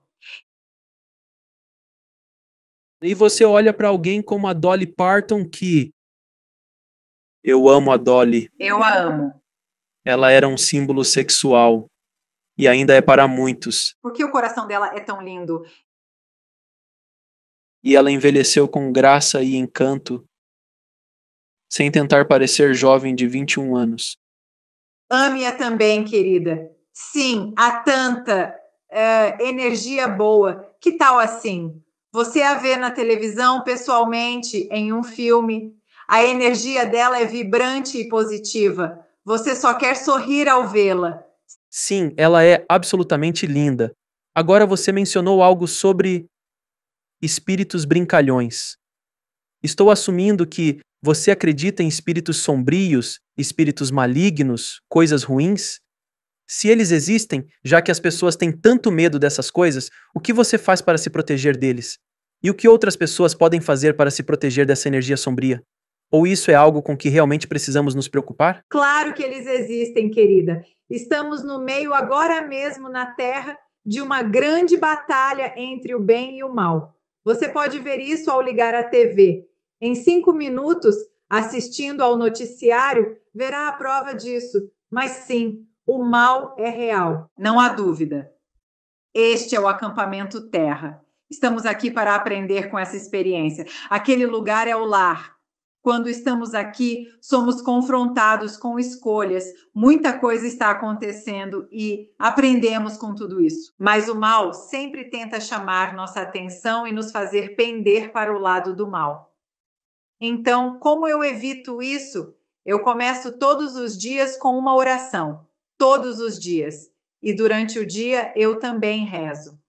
[SPEAKER 2] E você olha para alguém como a Dolly Parton, que eu amo a Dolly.
[SPEAKER 1] Eu a amo.
[SPEAKER 2] Ela era um símbolo sexual e ainda é para muitos.
[SPEAKER 1] Por que o coração dela é tão lindo
[SPEAKER 2] e ela envelheceu com graça e encanto, sem tentar parecer jovem de 21 anos.
[SPEAKER 1] Ame-a também, querida. Sim, há tanta uh, energia boa. Que tal assim? Você a vê na televisão, pessoalmente, em um filme. A energia dela é vibrante e positiva. Você só quer sorrir ao vê-la.
[SPEAKER 2] Sim, ela é absolutamente linda. Agora você mencionou algo sobre espíritos brincalhões. Estou assumindo que você acredita em espíritos sombrios, espíritos malignos, coisas ruins? Se eles existem, já que as pessoas têm tanto medo dessas coisas, o que você faz para se proteger deles? E o que outras pessoas podem fazer para se proteger dessa energia sombria? Ou isso é algo com que realmente precisamos nos preocupar?
[SPEAKER 1] Claro que eles existem, querida. Estamos no meio agora mesmo na Terra de uma grande batalha entre o bem e o mal. Você pode ver isso ao ligar a TV. Em cinco minutos, assistindo ao noticiário, verá a prova disso. Mas sim, o mal é real. Não há dúvida. Este é o acampamento Terra. Estamos aqui para aprender com essa experiência. Aquele lugar é o lar, quando estamos aqui, somos confrontados com escolhas. Muita coisa está acontecendo e aprendemos com tudo isso. Mas o mal sempre tenta chamar nossa atenção e nos fazer pender para o lado do mal. Então, como eu evito isso? Eu começo todos os dias com uma oração, todos os dias. E durante o dia eu também rezo.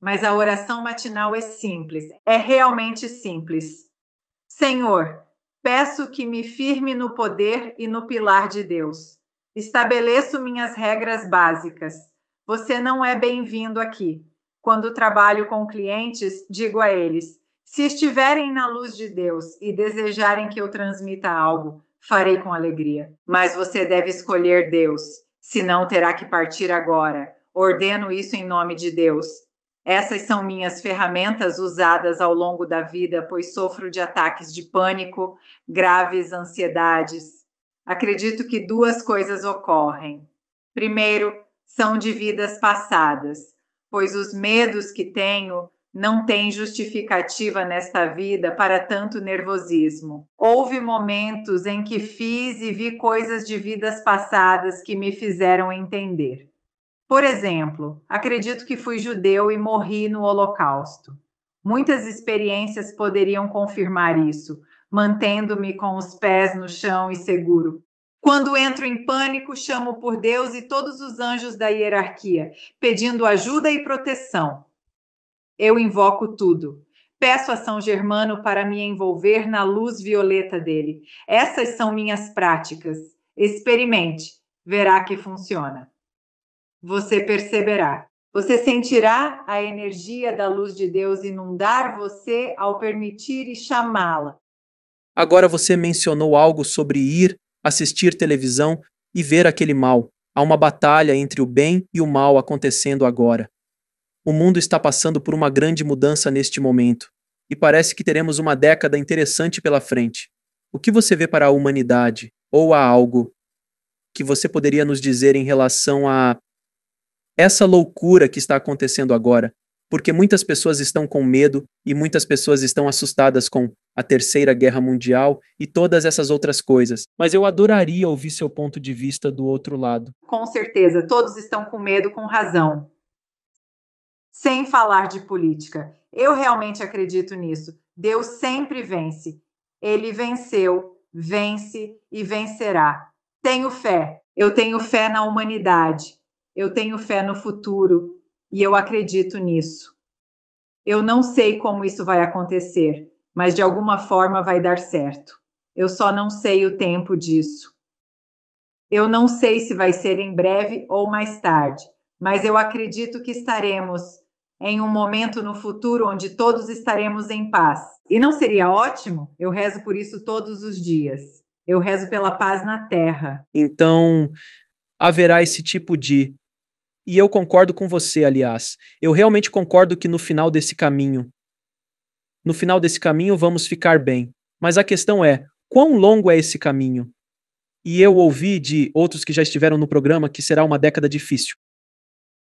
[SPEAKER 1] Mas a oração matinal é simples, é realmente simples. Senhor, Peço que me firme no poder e no pilar de Deus. Estabeleço minhas regras básicas. Você não é bem-vindo aqui. Quando trabalho com clientes, digo a eles: se estiverem na luz de Deus e desejarem que eu transmita algo, farei com alegria. Mas você deve escolher Deus, senão terá que partir agora. Ordeno isso em nome de Deus. Essas são minhas ferramentas usadas ao longo da vida, pois sofro de ataques de pânico, graves ansiedades. Acredito que duas coisas ocorrem. Primeiro, são de vidas passadas, pois os medos que tenho não têm justificativa nesta vida para tanto nervosismo. Houve momentos em que fiz e vi coisas de vidas passadas que me fizeram entender. Por exemplo, acredito que fui judeu e morri no Holocausto. Muitas experiências poderiam confirmar isso, mantendo-me com os pés no chão e seguro. Quando entro em pânico, chamo por Deus e todos os anjos da hierarquia, pedindo ajuda e proteção. Eu invoco tudo. Peço a São Germano para me envolver na luz violeta dele. Essas são minhas práticas. Experimente, verá que funciona você perceberá. Você sentirá a energia da luz de Deus inundar você ao permitir e chamá-la.
[SPEAKER 2] Agora você mencionou algo sobre ir, assistir televisão e ver aquele mal. Há uma batalha entre o bem e o mal acontecendo agora. O mundo está passando por uma grande mudança neste momento, e parece que teremos uma década interessante pela frente. O que você vê para a humanidade? Ou há algo que você poderia nos dizer em relação a essa loucura que está acontecendo agora, porque muitas pessoas estão com medo e muitas pessoas estão assustadas com a Terceira Guerra Mundial e todas essas outras coisas. Mas eu adoraria ouvir seu ponto de vista do outro lado.
[SPEAKER 1] Com certeza, todos estão com medo, com razão. Sem falar de política. Eu realmente acredito nisso. Deus sempre vence. Ele venceu, vence e vencerá. Tenho fé. Eu tenho fé na humanidade. Eu tenho fé no futuro e eu acredito nisso. Eu não sei como isso vai acontecer, mas de alguma forma vai dar certo. Eu só não sei o tempo disso. Eu não sei se vai ser em breve ou mais tarde, mas eu acredito que estaremos em um momento no futuro onde todos estaremos em paz. E não seria ótimo? Eu rezo por isso todos os dias. Eu rezo pela paz na
[SPEAKER 2] terra. Então, haverá esse tipo de e eu concordo com você, aliás. Eu realmente concordo que no final desse caminho, no final desse caminho vamos ficar bem. Mas a questão é, quão longo é esse caminho? E eu ouvi de outros que já estiveram no programa que será uma década difícil.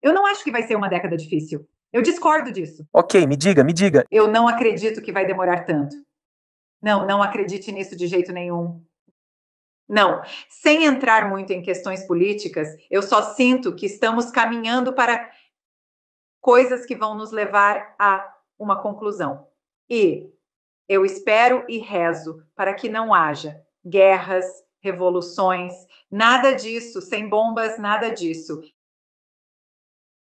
[SPEAKER 1] Eu não acho que vai ser uma década difícil. Eu discordo disso.
[SPEAKER 2] Ok, me diga, me diga.
[SPEAKER 1] Eu não acredito que vai demorar tanto. Não, não acredite nisso de jeito nenhum. Não, sem entrar muito em questões políticas, eu só sinto que estamos caminhando para coisas que vão nos levar a uma conclusão. E eu espero e rezo para que não haja guerras, revoluções, nada disso, sem bombas, nada disso.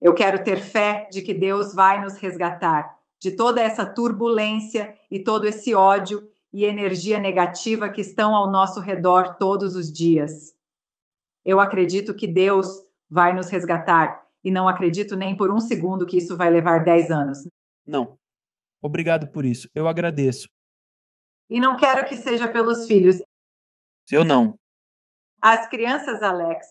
[SPEAKER 1] Eu quero ter fé de que Deus vai nos resgatar de toda essa turbulência e todo esse ódio e energia negativa que estão ao nosso redor todos os dias. Eu acredito que Deus vai nos resgatar e não acredito nem por um segundo que isso vai levar 10 anos.
[SPEAKER 2] Não. Obrigado por isso. Eu agradeço. E não quero que seja pelos filhos. Eu não.
[SPEAKER 1] As crianças, Alex.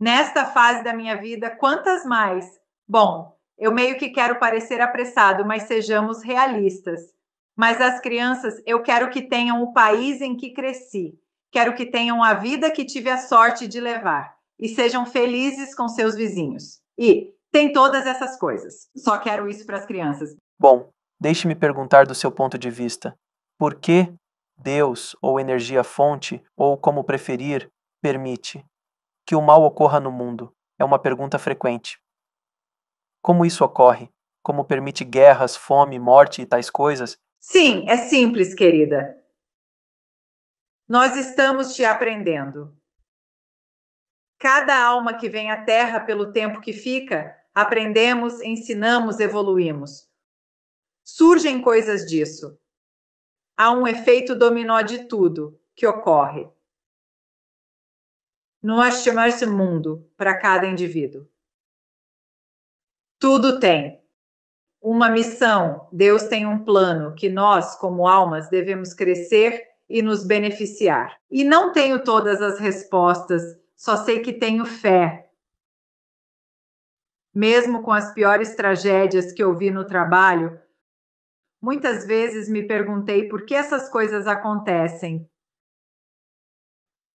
[SPEAKER 1] Nesta fase da minha vida, quantas mais? Bom, eu meio que quero parecer apressado, mas sejamos realistas mas as crianças, eu quero que tenham o país em que cresci, quero que tenham a vida que tive a sorte de levar e sejam felizes com seus vizinhos. E tem todas essas coisas. Só quero isso para as crianças.
[SPEAKER 2] Bom, deixe-me perguntar do seu ponto de vista: por que Deus, ou energia fonte, ou como preferir, permite que o mal ocorra no mundo? É uma pergunta frequente. Como isso ocorre? Como permite guerras, fome, morte e tais coisas?
[SPEAKER 1] Sim, é simples, querida. Nós estamos te aprendendo. Cada alma que vem à Terra pelo tempo que fica, aprendemos, ensinamos, evoluímos. Surgem coisas disso. Há um efeito dominó de tudo que ocorre. Não há chamar-se mundo para cada indivíduo. Tudo tem, uma missão, Deus tem um plano que nós, como almas, devemos crescer e nos beneficiar. E não tenho todas as respostas, só sei que tenho fé. Mesmo com as piores tragédias que eu vi no trabalho, muitas vezes me perguntei por que essas coisas acontecem.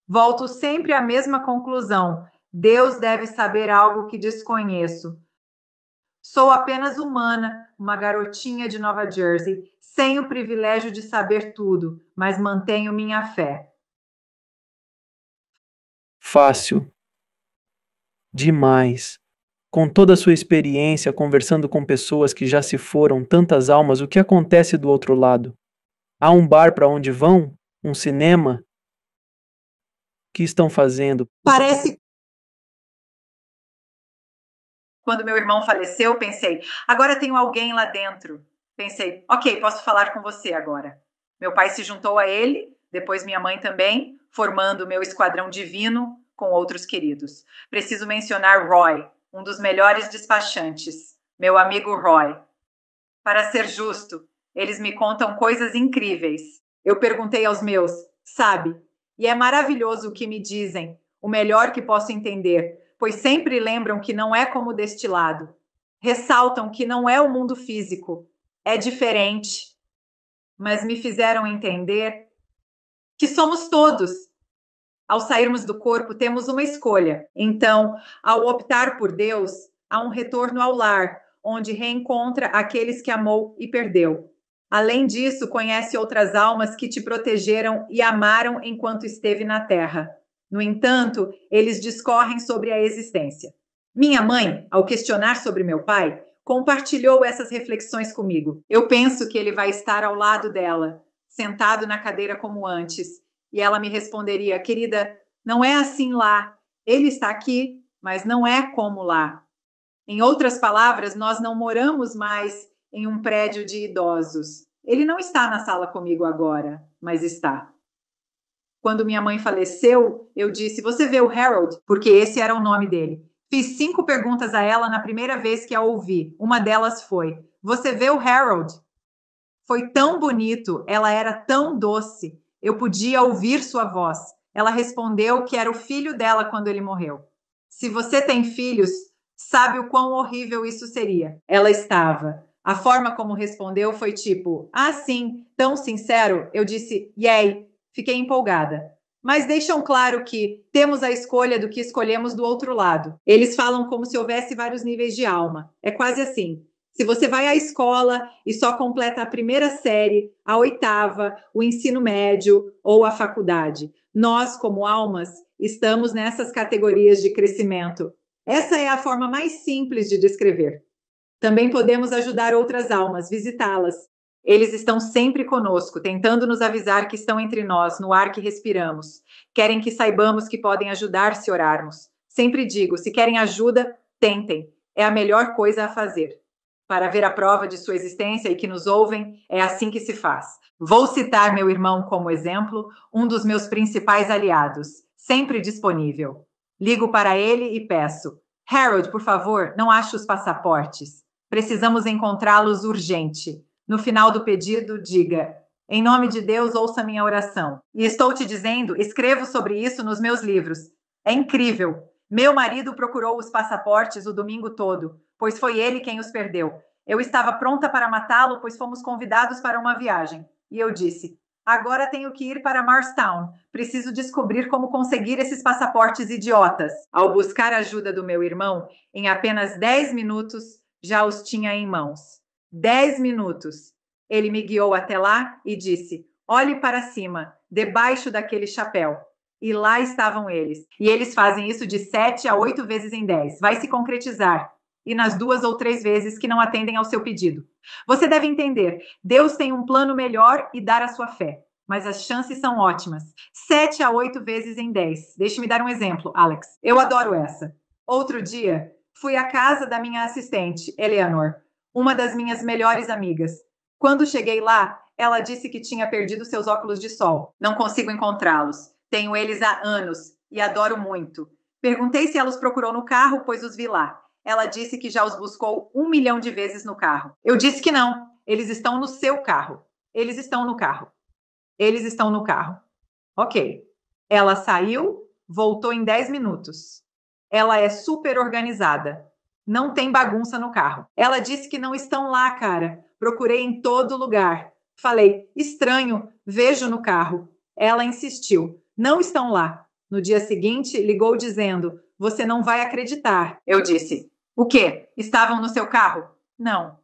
[SPEAKER 1] Volto sempre à mesma conclusão: Deus deve saber algo que desconheço Sou apenas humana, uma garotinha de Nova Jersey, sem o privilégio de saber tudo, mas mantenho minha fé.
[SPEAKER 2] Fácil. Demais. Com toda a sua experiência conversando com pessoas que já se foram, tantas almas, o que acontece do outro lado? Há um bar para onde vão? Um cinema? O que estão fazendo?
[SPEAKER 3] Parece
[SPEAKER 1] quando meu irmão faleceu, pensei, agora tenho alguém lá dentro. Pensei, ok, posso falar com você agora. Meu pai se juntou a ele, depois minha mãe também, formando o meu esquadrão divino com outros queridos. Preciso mencionar Roy, um dos melhores despachantes, meu amigo Roy. Para ser justo, eles me contam coisas incríveis. Eu perguntei aos meus, sabe? E é maravilhoso o que me dizem, o melhor que posso entender, pois sempre lembram que não é como deste lado, Ressaltam que não é o mundo físico, é diferente. Mas me fizeram entender que somos todos. Ao sairmos do corpo, temos uma escolha. Então, ao optar por Deus, há um retorno ao lar, onde reencontra aqueles que amou e perdeu. Além disso, conhece outras almas que te protegeram e amaram enquanto esteve na terra. No entanto, eles discorrem sobre a existência. Minha mãe, ao questionar sobre meu pai, compartilhou essas reflexões comigo. Eu penso que ele vai estar ao lado dela, sentado na cadeira como antes, e ela me responderia: Querida, não é assim lá. Ele está aqui, mas não é como lá. Em outras palavras, nós não moramos mais em um prédio de idosos. Ele não está na sala comigo agora, mas está. Quando minha mãe faleceu, eu disse: Você vê o Harold? Porque esse era o nome dele. Fiz cinco perguntas a ela na primeira vez que a ouvi. Uma delas foi: Você vê o Harold? Foi tão bonito, ela era tão doce. Eu podia ouvir sua voz. Ela respondeu que era o filho dela quando ele morreu. Se você tem filhos, sabe o quão horrível isso seria. Ela estava. A forma como respondeu foi tipo: Ah, sim, tão sincero. Eu disse: Yay, fiquei empolgada. Mas deixam claro que temos a escolha do que escolhemos do outro lado. Eles falam como se houvesse vários níveis de alma. É quase assim: se você vai à escola e só completa a primeira série, a oitava, o ensino médio ou a faculdade. Nós, como almas, estamos nessas categorias de crescimento. Essa é a forma mais simples de descrever. Também podemos ajudar outras almas, visitá-las, eles estão sempre conosco, tentando nos avisar que estão entre nós, no ar que respiramos. Querem que saibamos que podem ajudar se orarmos. Sempre digo: se querem ajuda, tentem. É a melhor coisa a fazer. Para ver a prova de sua existência e que nos ouvem, é assim que se faz. Vou citar meu irmão como exemplo, um dos meus principais aliados, sempre disponível. Ligo para ele e peço: Harold, por favor, não ache os passaportes. Precisamos encontrá-los urgente no final do pedido, diga: Em nome de Deus, ouça minha oração. E estou te dizendo, escrevo sobre isso nos meus livros. É incrível. Meu marido procurou os passaportes o domingo todo, pois foi ele quem os perdeu. Eu estava pronta para matá-lo, pois fomos convidados para uma viagem. E eu disse: Agora tenho que ir para Marstown. Preciso descobrir como conseguir esses passaportes idiotas. Ao buscar a ajuda do meu irmão, em apenas 10 minutos já os tinha em mãos. Dez minutos. Ele me guiou até lá e disse: Olhe para cima, debaixo daquele chapéu. E lá estavam eles. E eles fazem isso de sete a oito vezes em dez. Vai se concretizar. E nas duas ou três vezes que não atendem ao seu pedido. Você deve entender: Deus tem um plano melhor e dar a sua fé. Mas as chances são ótimas. Sete a oito vezes em dez. Deixe-me dar um exemplo, Alex. Eu adoro essa. Outro dia, fui à casa da minha assistente, Eleanor uma das minhas melhores amigas. Quando cheguei lá, ela disse que tinha perdido seus óculos de sol. Não consigo encontrá-los. Tenho eles há anos e adoro muito. Perguntei se ela os procurou no carro, pois os vi lá. Ela disse que já os buscou um milhão de vezes no carro. Eu disse que não. Eles estão no seu carro. Eles estão no carro. Eles estão no carro. Ok. Ela saiu, voltou em 10 minutos. Ela é super organizada não tem bagunça no carro. Ela disse que não estão lá, cara. Procurei em todo lugar. Falei, estranho, vejo no carro. Ela insistiu, não estão lá. No dia seguinte, ligou dizendo: Você não vai acreditar. Eu disse: O quê? Estavam no seu carro? Não.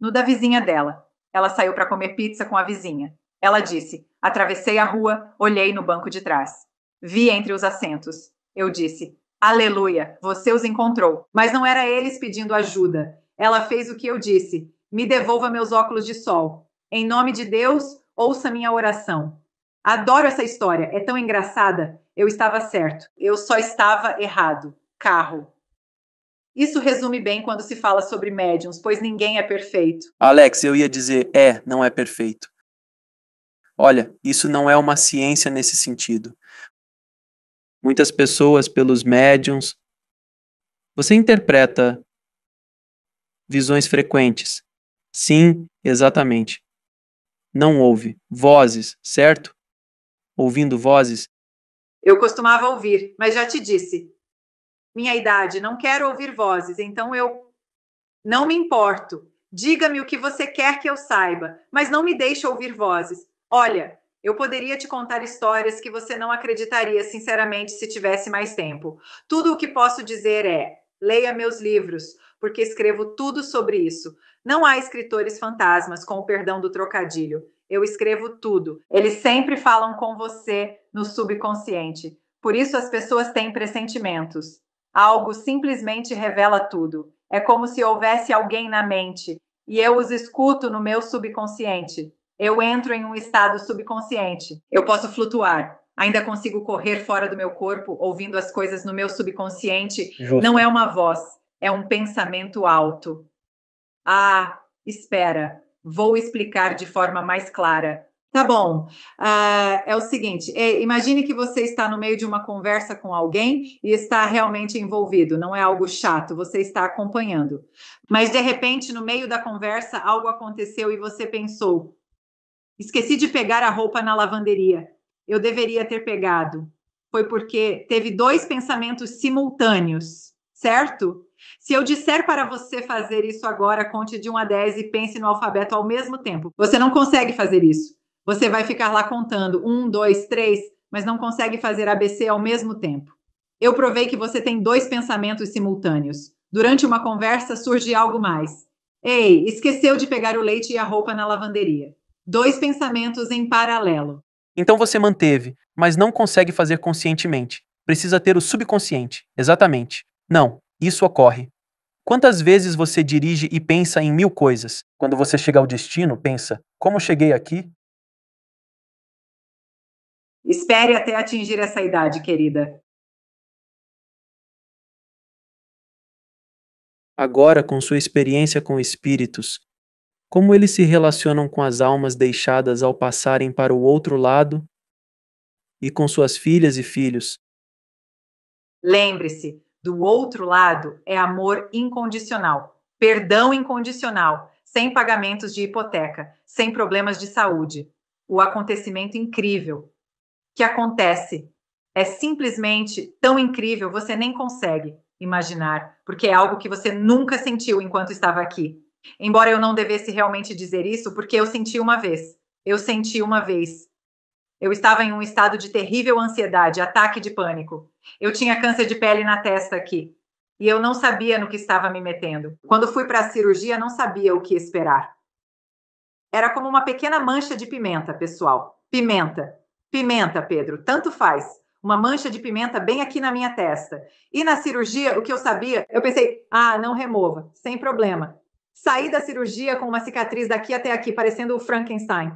[SPEAKER 1] No da vizinha dela. Ela saiu para comer pizza com a vizinha. Ela disse: Atravessei a rua, olhei no banco de trás. Vi entre os assentos. Eu disse: Aleluia, você os encontrou. Mas não era eles pedindo ajuda. Ela fez o que eu disse: me devolva meus óculos de sol. Em nome de Deus, ouça minha oração. Adoro essa história, é tão engraçada. Eu estava certo, eu só estava errado. Carro. Isso resume bem quando se fala sobre médiums, pois ninguém é perfeito.
[SPEAKER 2] Alex, eu ia dizer é, não é perfeito. Olha, isso não é uma ciência nesse sentido muitas pessoas pelos médiums. Você interpreta visões frequentes? Sim, exatamente. Não ouve vozes, certo? Ouvindo vozes?
[SPEAKER 1] Eu costumava ouvir, mas já te disse. Minha idade, não quero ouvir vozes, então eu não me importo. Diga-me o que você quer que eu saiba, mas não me deixe ouvir vozes. Olha, eu poderia te contar histórias que você não acreditaria, sinceramente, se tivesse mais tempo. Tudo o que posso dizer é: leia meus livros, porque escrevo tudo sobre isso. Não há escritores fantasmas, com o perdão do trocadilho. Eu escrevo tudo. Eles sempre falam com você no subconsciente. Por isso as pessoas têm pressentimentos. Algo simplesmente revela tudo. É como se houvesse alguém na mente e eu os escuto no meu subconsciente eu entro em um estado subconsciente. Eu posso flutuar. Ainda consigo correr fora do meu corpo, ouvindo as coisas no meu subconsciente. Justo. Não é uma voz, é um pensamento alto. Ah, espera, vou explicar de forma mais clara. Tá bom. Uh, é o seguinte: é, imagine que você está no meio de uma conversa com alguém e está realmente envolvido, não é algo chato, você está acompanhando. Mas de repente, no meio da conversa, algo aconteceu e você pensou: Esqueci de pegar a roupa na lavanderia. Eu deveria ter pegado. Foi porque teve dois pensamentos simultâneos, certo? Se eu disser para você fazer isso agora, conte de 1 a 10 e pense no alfabeto ao mesmo tempo. Você não consegue fazer isso. Você vai ficar lá contando 1, 2, 3, mas não consegue fazer ABC ao mesmo tempo. Eu provei que você tem dois pensamentos simultâneos. Durante uma conversa surge algo mais. Ei, esqueceu de pegar o leite e a roupa na lavanderia dois pensamentos em paralelo.
[SPEAKER 2] Então você manteve, mas não consegue fazer conscientemente. Precisa ter o subconsciente. Exatamente. Não, isso ocorre. Quantas vezes você dirige e pensa em mil coisas? Quando você chega ao destino, pensa: como cheguei aqui?
[SPEAKER 3] Espere até atingir essa idade, querida.
[SPEAKER 2] Agora, com sua experiência com espíritos, como eles se relacionam com as almas deixadas ao passarem para o outro lado e com suas filhas e filhos?
[SPEAKER 1] Lembre-se, do outro lado é amor incondicional, perdão incondicional, sem pagamentos de hipoteca, sem problemas de saúde. O acontecimento incrível que acontece é simplesmente tão incrível, você nem consegue imaginar, porque é algo que você nunca sentiu enquanto estava aqui. Embora eu não devesse realmente dizer isso, porque eu senti uma vez. Eu senti uma vez. Eu estava em um estado de terrível ansiedade, ataque de pânico. Eu tinha câncer de pele na testa aqui. E eu não sabia no que estava me metendo. Quando fui para a cirurgia, não sabia o que esperar. Era como uma pequena mancha de pimenta, pessoal. Pimenta. Pimenta, Pedro. Tanto faz uma mancha de pimenta bem aqui na minha testa. E na cirurgia, o que eu sabia, eu pensei, ah, não remova, sem problema. Saí da cirurgia com uma cicatriz daqui até aqui, parecendo o Frankenstein.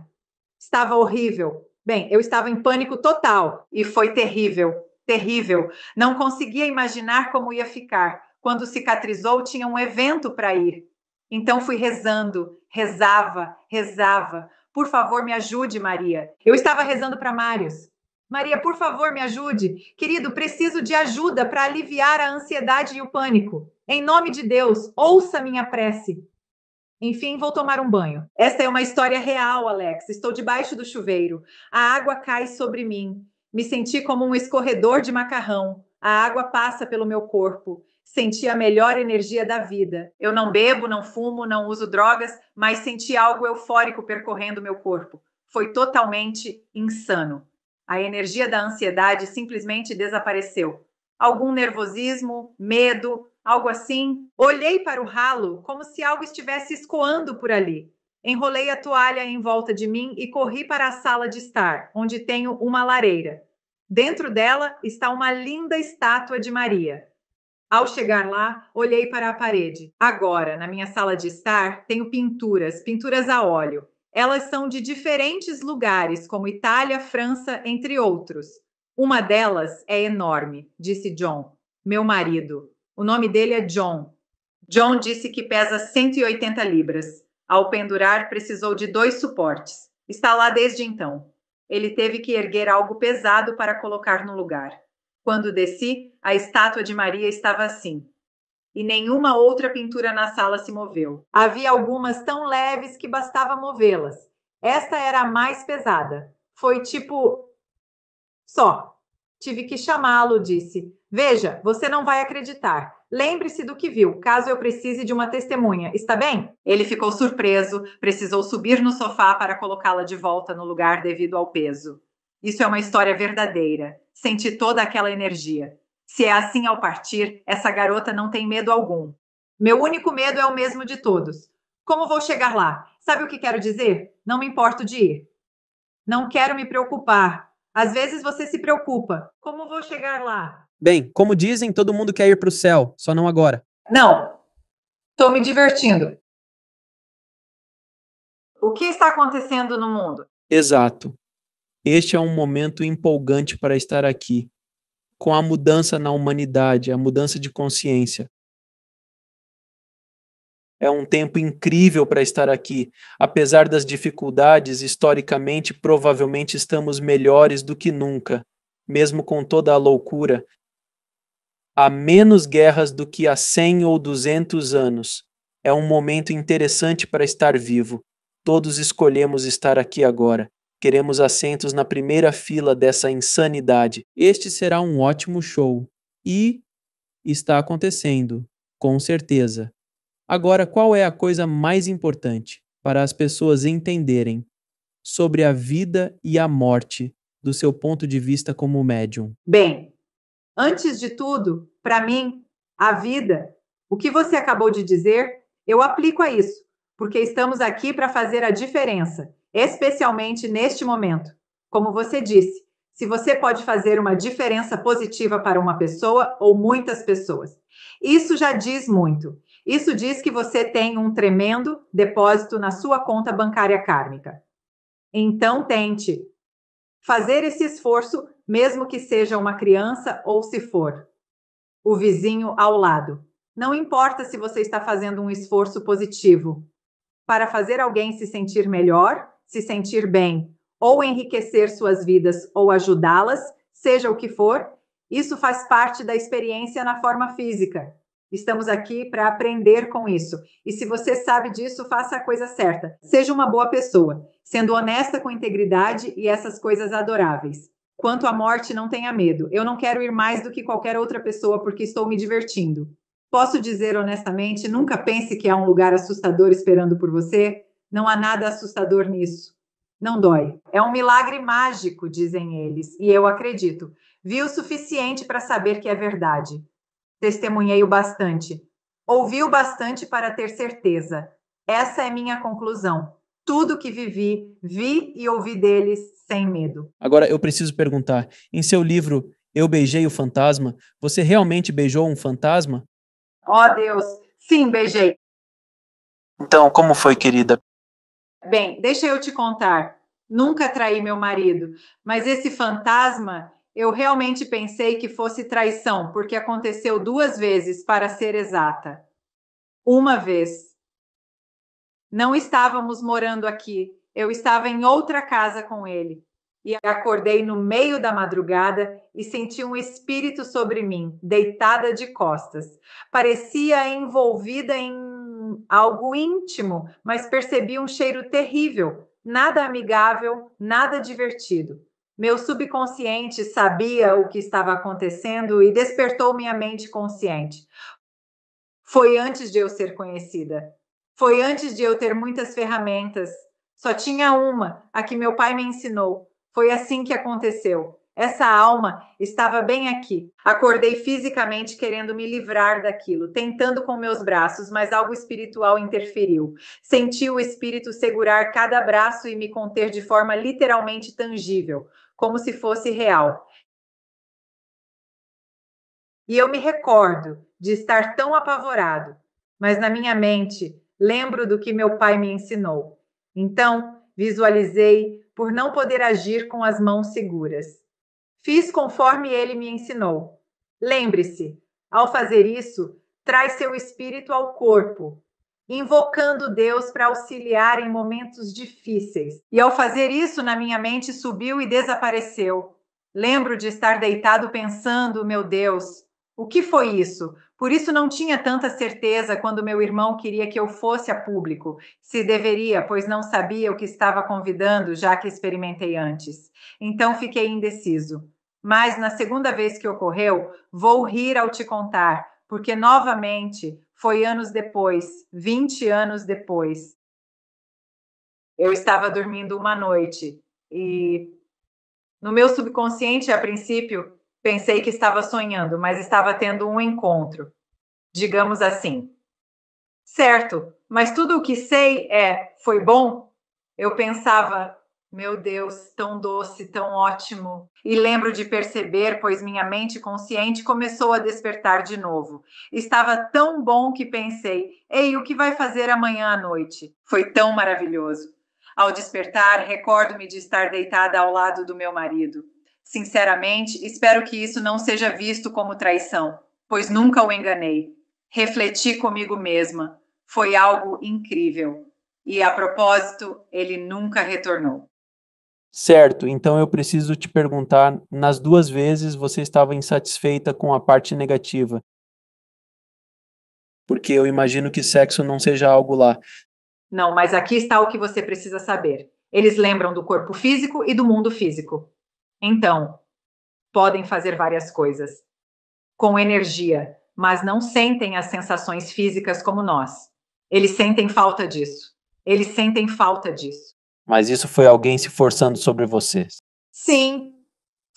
[SPEAKER 1] Estava horrível. Bem, eu estava em pânico total e foi terrível, terrível. Não conseguia imaginar como ia ficar. Quando cicatrizou, tinha um evento para ir. Então fui rezando, rezava, rezava. Por favor, me ajude, Maria. Eu estava rezando para Marius. Maria, por favor, me ajude. Querido, preciso de ajuda para aliviar a ansiedade e o pânico. Em nome de Deus, ouça minha prece. Enfim, vou tomar um banho. Esta é uma história real, Alex. Estou debaixo do chuveiro. A água cai sobre mim. Me senti como um escorredor de macarrão. A água passa pelo meu corpo. Senti a melhor energia da vida. Eu não bebo, não fumo, não uso drogas, mas senti algo eufórico percorrendo meu corpo. Foi totalmente insano. A energia da ansiedade simplesmente desapareceu. Algum nervosismo, medo, algo assim. Olhei para o ralo como se algo estivesse escoando por ali. Enrolei a toalha em volta de mim e corri para a sala de estar, onde tenho uma lareira. Dentro dela está uma linda estátua de Maria. Ao chegar lá, olhei para a parede. Agora, na minha sala de estar, tenho pinturas, pinturas a óleo. Elas são de diferentes lugares, como Itália, França, entre outros. Uma delas é enorme, disse John, meu marido. O nome dele é John. John disse que pesa 180 libras. Ao pendurar, precisou de dois suportes. Está lá desde então. Ele teve que erguer algo pesado para colocar no lugar. Quando desci, a estátua de Maria estava assim. E nenhuma outra pintura na sala se moveu. Havia algumas tão leves que bastava movê-las. Esta era a mais pesada. Foi tipo. Só. Tive que chamá-lo, disse. Veja, você não vai acreditar. Lembre-se do que viu, caso eu precise de uma testemunha, está bem? Ele ficou surpreso, precisou subir no sofá para colocá-la de volta no lugar devido ao peso. Isso é uma história verdadeira. Senti toda aquela energia. Se é assim ao partir, essa garota não tem medo algum. Meu único medo é o mesmo de todos. Como vou chegar lá? Sabe o que quero dizer? Não me importo de ir. Não quero me preocupar. Às vezes você se preocupa. Como vou chegar lá?
[SPEAKER 2] Bem, como dizem, todo mundo quer ir para o céu, só não agora.
[SPEAKER 1] Não.
[SPEAKER 3] Estou me divertindo. O que está acontecendo no mundo?
[SPEAKER 2] Exato. Este é um momento empolgante para estar aqui. Com a mudança na humanidade, a mudança de consciência. É um tempo incrível para estar aqui. Apesar das dificuldades, historicamente, provavelmente estamos melhores do que nunca. Mesmo com toda a loucura, Há menos guerras do que há 100 ou 200 anos. É um momento interessante para estar vivo. Todos escolhemos estar aqui agora. Queremos assentos na primeira fila dessa insanidade. Este será um ótimo show. E está acontecendo, com certeza. Agora, qual é a coisa mais importante para as pessoas entenderem sobre a vida e a morte do seu ponto de vista como médium?
[SPEAKER 1] Bem, Antes de tudo, para mim, a vida, o que você acabou de dizer, eu aplico a isso, porque estamos aqui para fazer a diferença, especialmente neste momento. Como você disse, se você pode fazer uma diferença positiva para uma pessoa ou muitas pessoas. Isso já diz muito. Isso diz que você tem um tremendo depósito na sua conta bancária kármica. Então tente, fazer esse esforço, mesmo que seja uma criança ou se for o vizinho ao lado. Não importa se você está fazendo um esforço positivo para fazer alguém se sentir melhor, se sentir bem ou enriquecer suas vidas ou ajudá-las, seja o que for, isso faz parte da experiência na forma física. Estamos aqui para aprender com isso. E se você sabe disso, faça a coisa certa. Seja uma boa pessoa sendo honesta com integridade e essas coisas adoráveis. Quanto à morte, não tenha medo. Eu não quero ir mais do que qualquer outra pessoa porque estou me divertindo. Posso dizer honestamente, nunca pense que há um lugar assustador esperando por você. Não há nada assustador nisso. Não dói. É um milagre mágico, dizem eles, e eu acredito. Vi o suficiente para saber que é verdade. Testemunhei o bastante. Ouvi o bastante para ter certeza. Essa é minha conclusão tudo que vivi, vi e ouvi deles sem medo.
[SPEAKER 2] Agora eu preciso perguntar: em seu livro Eu Beijei o Fantasma, você realmente beijou um fantasma?
[SPEAKER 1] oh, Deus, sim, beijei.
[SPEAKER 2] Então, como foi, querida?
[SPEAKER 1] Bem, deixa eu te contar. Nunca traí meu marido, mas esse fantasma eu realmente pensei que fosse traição, porque aconteceu duas vezes, para ser exata. Uma vez não estávamos morando aqui, eu estava em outra casa com ele. E acordei no meio da madrugada e senti um espírito sobre mim, deitada de costas. Parecia envolvida em algo íntimo, mas percebi um cheiro terrível, nada amigável, nada divertido. Meu subconsciente sabia o que estava acontecendo e despertou minha mente consciente. Foi antes de eu ser conhecida. Foi antes de eu ter muitas ferramentas. Só tinha uma, a que meu pai me ensinou. Foi assim que aconteceu. Essa alma estava bem aqui. Acordei fisicamente querendo me livrar daquilo, tentando com meus braços, mas algo espiritual interferiu. Senti o espírito segurar cada braço e me conter de forma literalmente tangível, como se fosse real. E eu me recordo de estar tão apavorado, mas na minha mente lembro do que meu pai me ensinou. Então, visualizei por não poder agir com as mãos seguras. Fiz conforme ele me ensinou. Lembre-se, ao fazer isso, traz seu espírito ao corpo, invocando Deus para auxiliar em momentos difíceis. E ao fazer isso, na minha mente subiu e desapareceu. Lembro de estar deitado pensando: meu Deus, o que foi isso? Por isso não tinha tanta certeza quando meu irmão queria que eu fosse a público, se deveria, pois não sabia o que estava convidando, já que experimentei antes. Então fiquei indeciso. Mas na segunda vez que ocorreu, vou rir ao te contar, porque novamente foi anos depois, 20 anos depois. Eu estava dormindo uma noite e no meu subconsciente, a princípio, Pensei que estava sonhando, mas estava tendo um encontro. Digamos assim. Certo, mas tudo o que sei é: foi bom? Eu pensava, meu Deus, tão doce, tão ótimo. E lembro de perceber, pois minha mente consciente começou a despertar de novo. Estava tão bom que pensei: ei, o que vai fazer amanhã à noite? Foi tão maravilhoso. Ao despertar, recordo-me de estar deitada ao lado do meu marido. Sinceramente, espero que isso não seja visto como traição, pois nunca o enganei. Refleti comigo mesma. Foi algo incrível. E a propósito, ele nunca retornou.
[SPEAKER 2] Certo, então eu preciso te perguntar: nas duas vezes você estava insatisfeita com a parte negativa. Porque eu imagino que sexo não seja algo lá.
[SPEAKER 1] Não, mas aqui está o que você precisa saber. Eles lembram do corpo físico e do mundo físico. Então, podem fazer várias coisas com energia, mas não sentem as sensações físicas como nós. Eles sentem falta disso. Eles sentem falta disso.
[SPEAKER 2] Mas isso foi alguém se forçando sobre vocês?
[SPEAKER 1] Sim,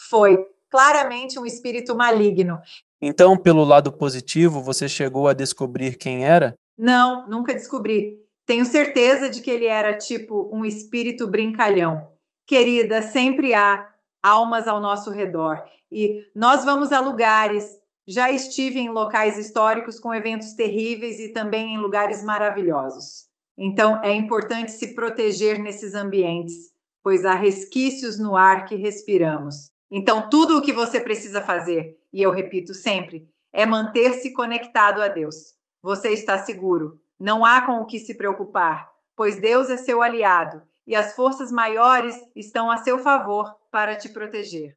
[SPEAKER 1] foi claramente um espírito maligno.
[SPEAKER 2] Então, pelo lado positivo, você chegou a descobrir quem era?
[SPEAKER 1] Não, nunca descobri. Tenho certeza de que ele era tipo um espírito brincalhão. Querida, sempre há almas ao nosso redor. E nós vamos a lugares. Já estive em locais históricos com eventos terríveis e também em lugares maravilhosos. Então, é importante se proteger nesses ambientes, pois há resquícios no ar que respiramos. Então, tudo o que você precisa fazer, e eu repito sempre, é manter-se conectado a Deus. Você está seguro, não há com o que se preocupar, pois Deus é seu aliado e as forças maiores estão a seu favor para te proteger.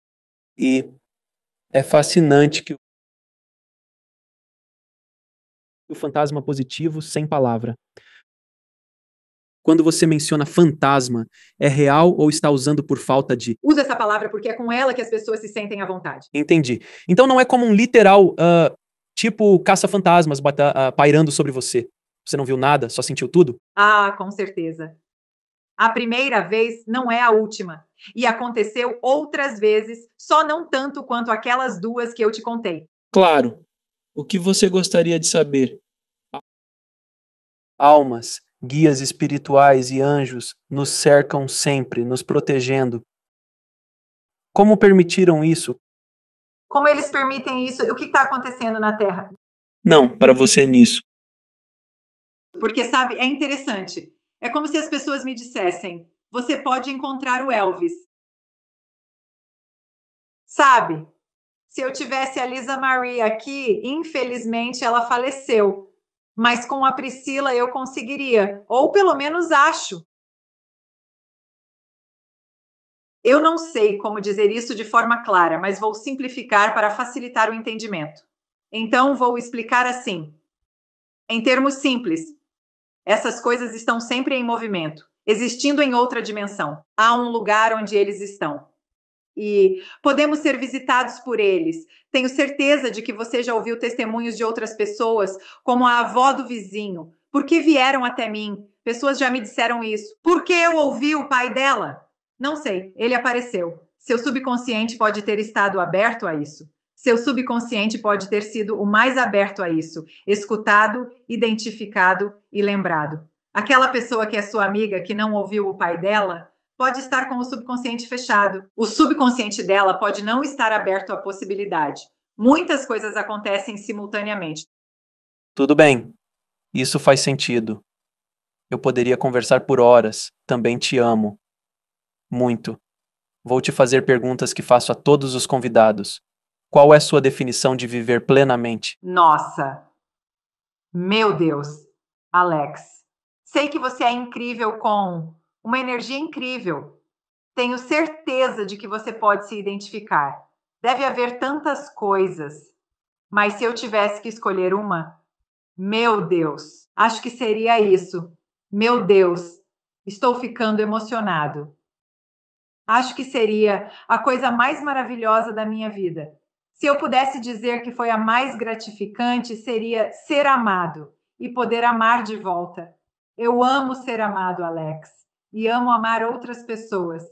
[SPEAKER 2] E é fascinante que o fantasma positivo sem palavra. Quando você menciona fantasma, é real ou está usando por falta de?
[SPEAKER 1] Usa essa palavra porque é com ela que as pessoas se sentem à vontade.
[SPEAKER 2] Entendi. Então não é como um literal uh, tipo caça-fantasmas uh, pairando sobre você. Você não viu nada, só sentiu tudo?
[SPEAKER 1] Ah, com certeza. A primeira vez não é a última. E aconteceu outras vezes, só não tanto quanto aquelas duas que eu te contei.
[SPEAKER 2] Claro. O que você gostaria de saber? Almas, guias espirituais e anjos nos cercam sempre, nos protegendo. Como permitiram isso?
[SPEAKER 3] Como
[SPEAKER 1] eles permitem isso? O que está acontecendo na Terra?
[SPEAKER 2] Não, para você nisso.
[SPEAKER 1] Porque, sabe, é interessante. É como se as pessoas me dissessem: você pode encontrar o Elvis. Sabe? Se eu tivesse a Lisa Marie aqui, infelizmente ela faleceu, mas com a Priscila eu conseguiria, ou pelo menos acho. Eu não sei como dizer isso de forma clara, mas vou simplificar para facilitar o entendimento. Então vou explicar assim. Em termos simples, essas coisas estão sempre em movimento, existindo em outra dimensão. Há um lugar onde eles estão. E podemos ser visitados por eles. Tenho certeza de que você já ouviu testemunhos de outras pessoas, como a avó do vizinho. Por que vieram até mim? Pessoas já me disseram isso. Por que eu ouvi o pai dela? Não sei, ele apareceu. Seu subconsciente pode ter estado aberto a isso. Seu subconsciente pode ter sido o mais aberto a isso, escutado, identificado e lembrado. Aquela pessoa que é sua amiga, que não ouviu o pai dela, pode estar com o subconsciente fechado. O subconsciente dela pode não estar aberto à possibilidade. Muitas coisas acontecem simultaneamente.
[SPEAKER 2] Tudo bem. Isso faz sentido. Eu poderia conversar por horas. Também te amo. Muito. Vou te fazer perguntas que faço a todos os convidados. Qual é a sua definição de viver plenamente?
[SPEAKER 1] Nossa! Meu Deus, Alex. Sei que você é incrível com uma energia incrível. Tenho certeza de que você pode se identificar. Deve haver tantas coisas. Mas se eu tivesse que escolher uma, meu Deus, acho que seria isso. Meu Deus, estou ficando emocionado. Acho que seria a coisa mais maravilhosa da minha vida. Se eu pudesse dizer que foi a mais gratificante, seria ser amado e poder amar de volta. Eu amo ser amado, Alex, e amo amar outras pessoas.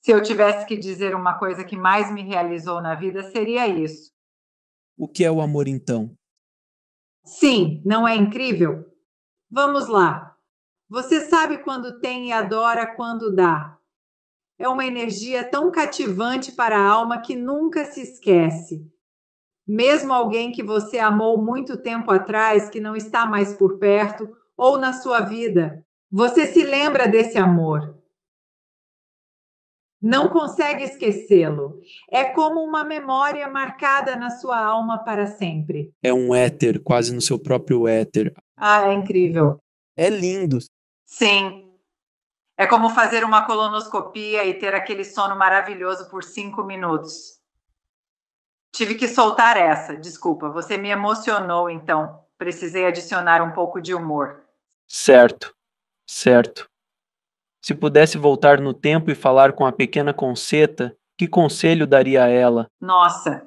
[SPEAKER 1] Se eu tivesse que dizer uma coisa que mais me realizou na vida, seria isso.
[SPEAKER 2] O que é o amor então? Sim, não é incrível?
[SPEAKER 1] Vamos lá. Você sabe quando tem e adora quando dá é uma energia tão cativante para a alma que nunca se esquece. Mesmo alguém que você amou muito tempo atrás, que não está mais por perto ou na sua vida, você se lembra desse amor. Não consegue esquecê-lo. É como uma memória marcada na sua alma para sempre.
[SPEAKER 2] É um éter, quase no seu próprio éter. Ah, é incrível. É lindo.
[SPEAKER 1] Sim, é como fazer uma colonoscopia e ter aquele sono maravilhoso por cinco minutos. Tive que soltar essa, desculpa. Você me emocionou, então. Precisei adicionar um pouco de
[SPEAKER 2] humor. Certo, certo. Se pudesse voltar no tempo e falar com a pequena Conceta, que conselho daria a ela?
[SPEAKER 1] Nossa,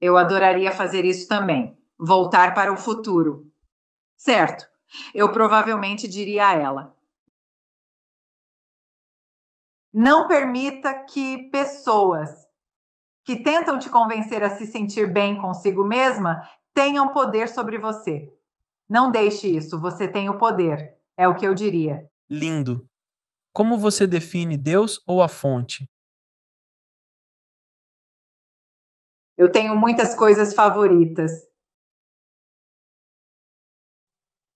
[SPEAKER 1] eu adoraria fazer isso também. Voltar para o futuro. Certo,
[SPEAKER 3] eu provavelmente diria a ela:
[SPEAKER 1] não permita que pessoas que tentam te convencer a se sentir bem consigo mesma tenham poder sobre você. Não deixe isso, você tem o poder. É o que eu diria.
[SPEAKER 2] Lindo. Como você define
[SPEAKER 3] Deus ou a fonte? Eu
[SPEAKER 1] tenho muitas coisas favoritas.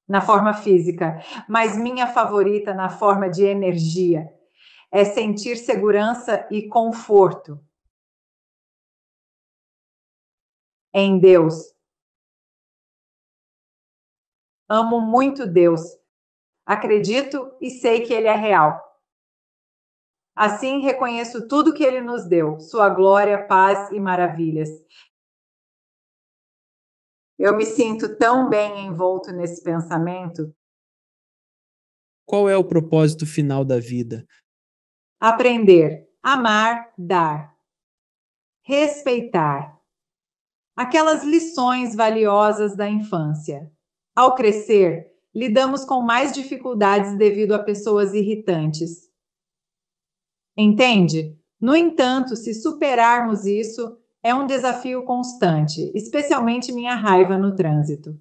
[SPEAKER 1] Na forma física, mas minha favorita na forma de energia é sentir segurança e conforto
[SPEAKER 3] em Deus. Amo
[SPEAKER 1] muito Deus. Acredito e sei que Ele é real. Assim reconheço tudo que Ele nos deu, Sua glória, paz e maravilhas. Eu me sinto tão bem envolto nesse
[SPEAKER 3] pensamento.
[SPEAKER 2] Qual é o propósito final da vida?
[SPEAKER 1] aprender, amar, dar, respeitar. Aquelas lições valiosas da infância. Ao crescer, lidamos com mais dificuldades devido a pessoas irritantes. Entende? No entanto, se superarmos isso, é um desafio constante, especialmente minha raiva no trânsito.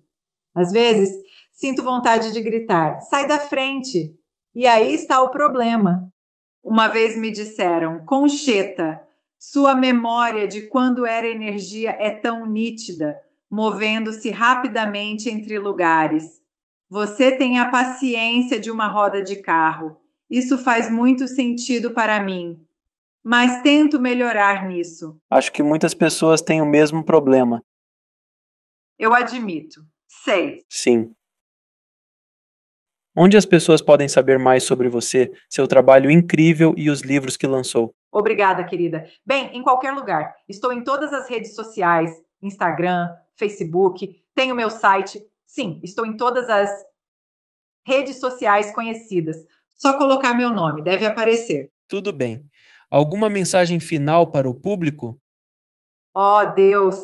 [SPEAKER 1] Às vezes, sinto vontade de gritar: sai da frente! E aí está o problema. Uma vez me disseram, Concheta, sua memória de quando era energia é tão nítida, movendo-se rapidamente entre lugares. Você tem a paciência de uma roda de carro. Isso faz muito sentido para mim. Mas tento melhorar nisso.
[SPEAKER 2] Acho que muitas pessoas têm o mesmo problema.
[SPEAKER 1] Eu admito. Sei.
[SPEAKER 2] Sim. Onde as pessoas podem saber mais sobre você, seu trabalho incrível e os livros que lançou?
[SPEAKER 1] Obrigada, querida. Bem, em qualquer lugar. Estou em todas as redes sociais: Instagram, Facebook, tenho meu site. Sim, estou em todas as
[SPEAKER 2] redes sociais conhecidas. Só colocar meu nome, deve
[SPEAKER 1] aparecer.
[SPEAKER 2] Tudo bem. Alguma mensagem final para o público?
[SPEAKER 1] Oh, Deus,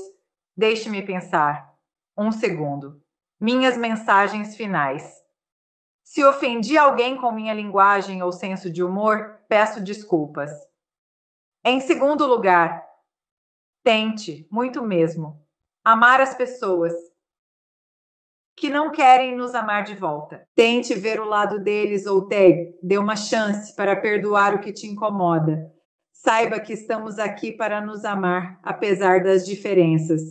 [SPEAKER 1] deixe-me pensar. Um segundo. Minhas mensagens finais. Se ofendi alguém com minha linguagem ou senso de humor, peço desculpas. Em segundo lugar, tente, muito mesmo, amar as pessoas que não querem nos amar de volta. Tente ver o lado deles ou dê, dê uma chance para perdoar o que te incomoda. Saiba que estamos aqui para nos amar, apesar das diferenças.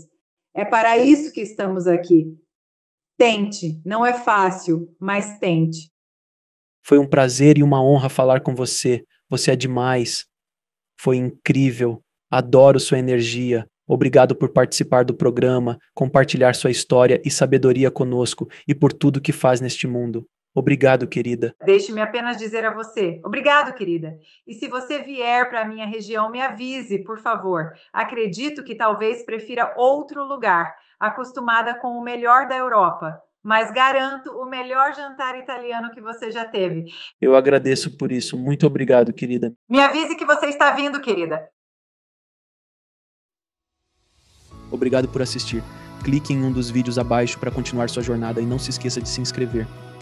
[SPEAKER 1] É para isso que estamos aqui, Tente, não é fácil, mas tente.
[SPEAKER 2] Foi um prazer e uma honra falar com você. Você é demais. Foi incrível. Adoro sua energia. Obrigado por participar do programa, compartilhar sua história e sabedoria conosco e por tudo que faz neste mundo. Obrigado, querida.
[SPEAKER 1] Deixe-me apenas dizer a você: obrigado, querida. E se você vier para a minha região, me avise, por favor. Acredito que talvez prefira outro lugar acostumada com o melhor da Europa, mas garanto o melhor jantar italiano que você já teve.
[SPEAKER 2] Eu agradeço por isso. Muito obrigado, querida.
[SPEAKER 1] Me avise que você está vindo, querida.
[SPEAKER 2] Obrigado por assistir. Clique em um dos vídeos abaixo para continuar sua jornada e não se esqueça de se inscrever.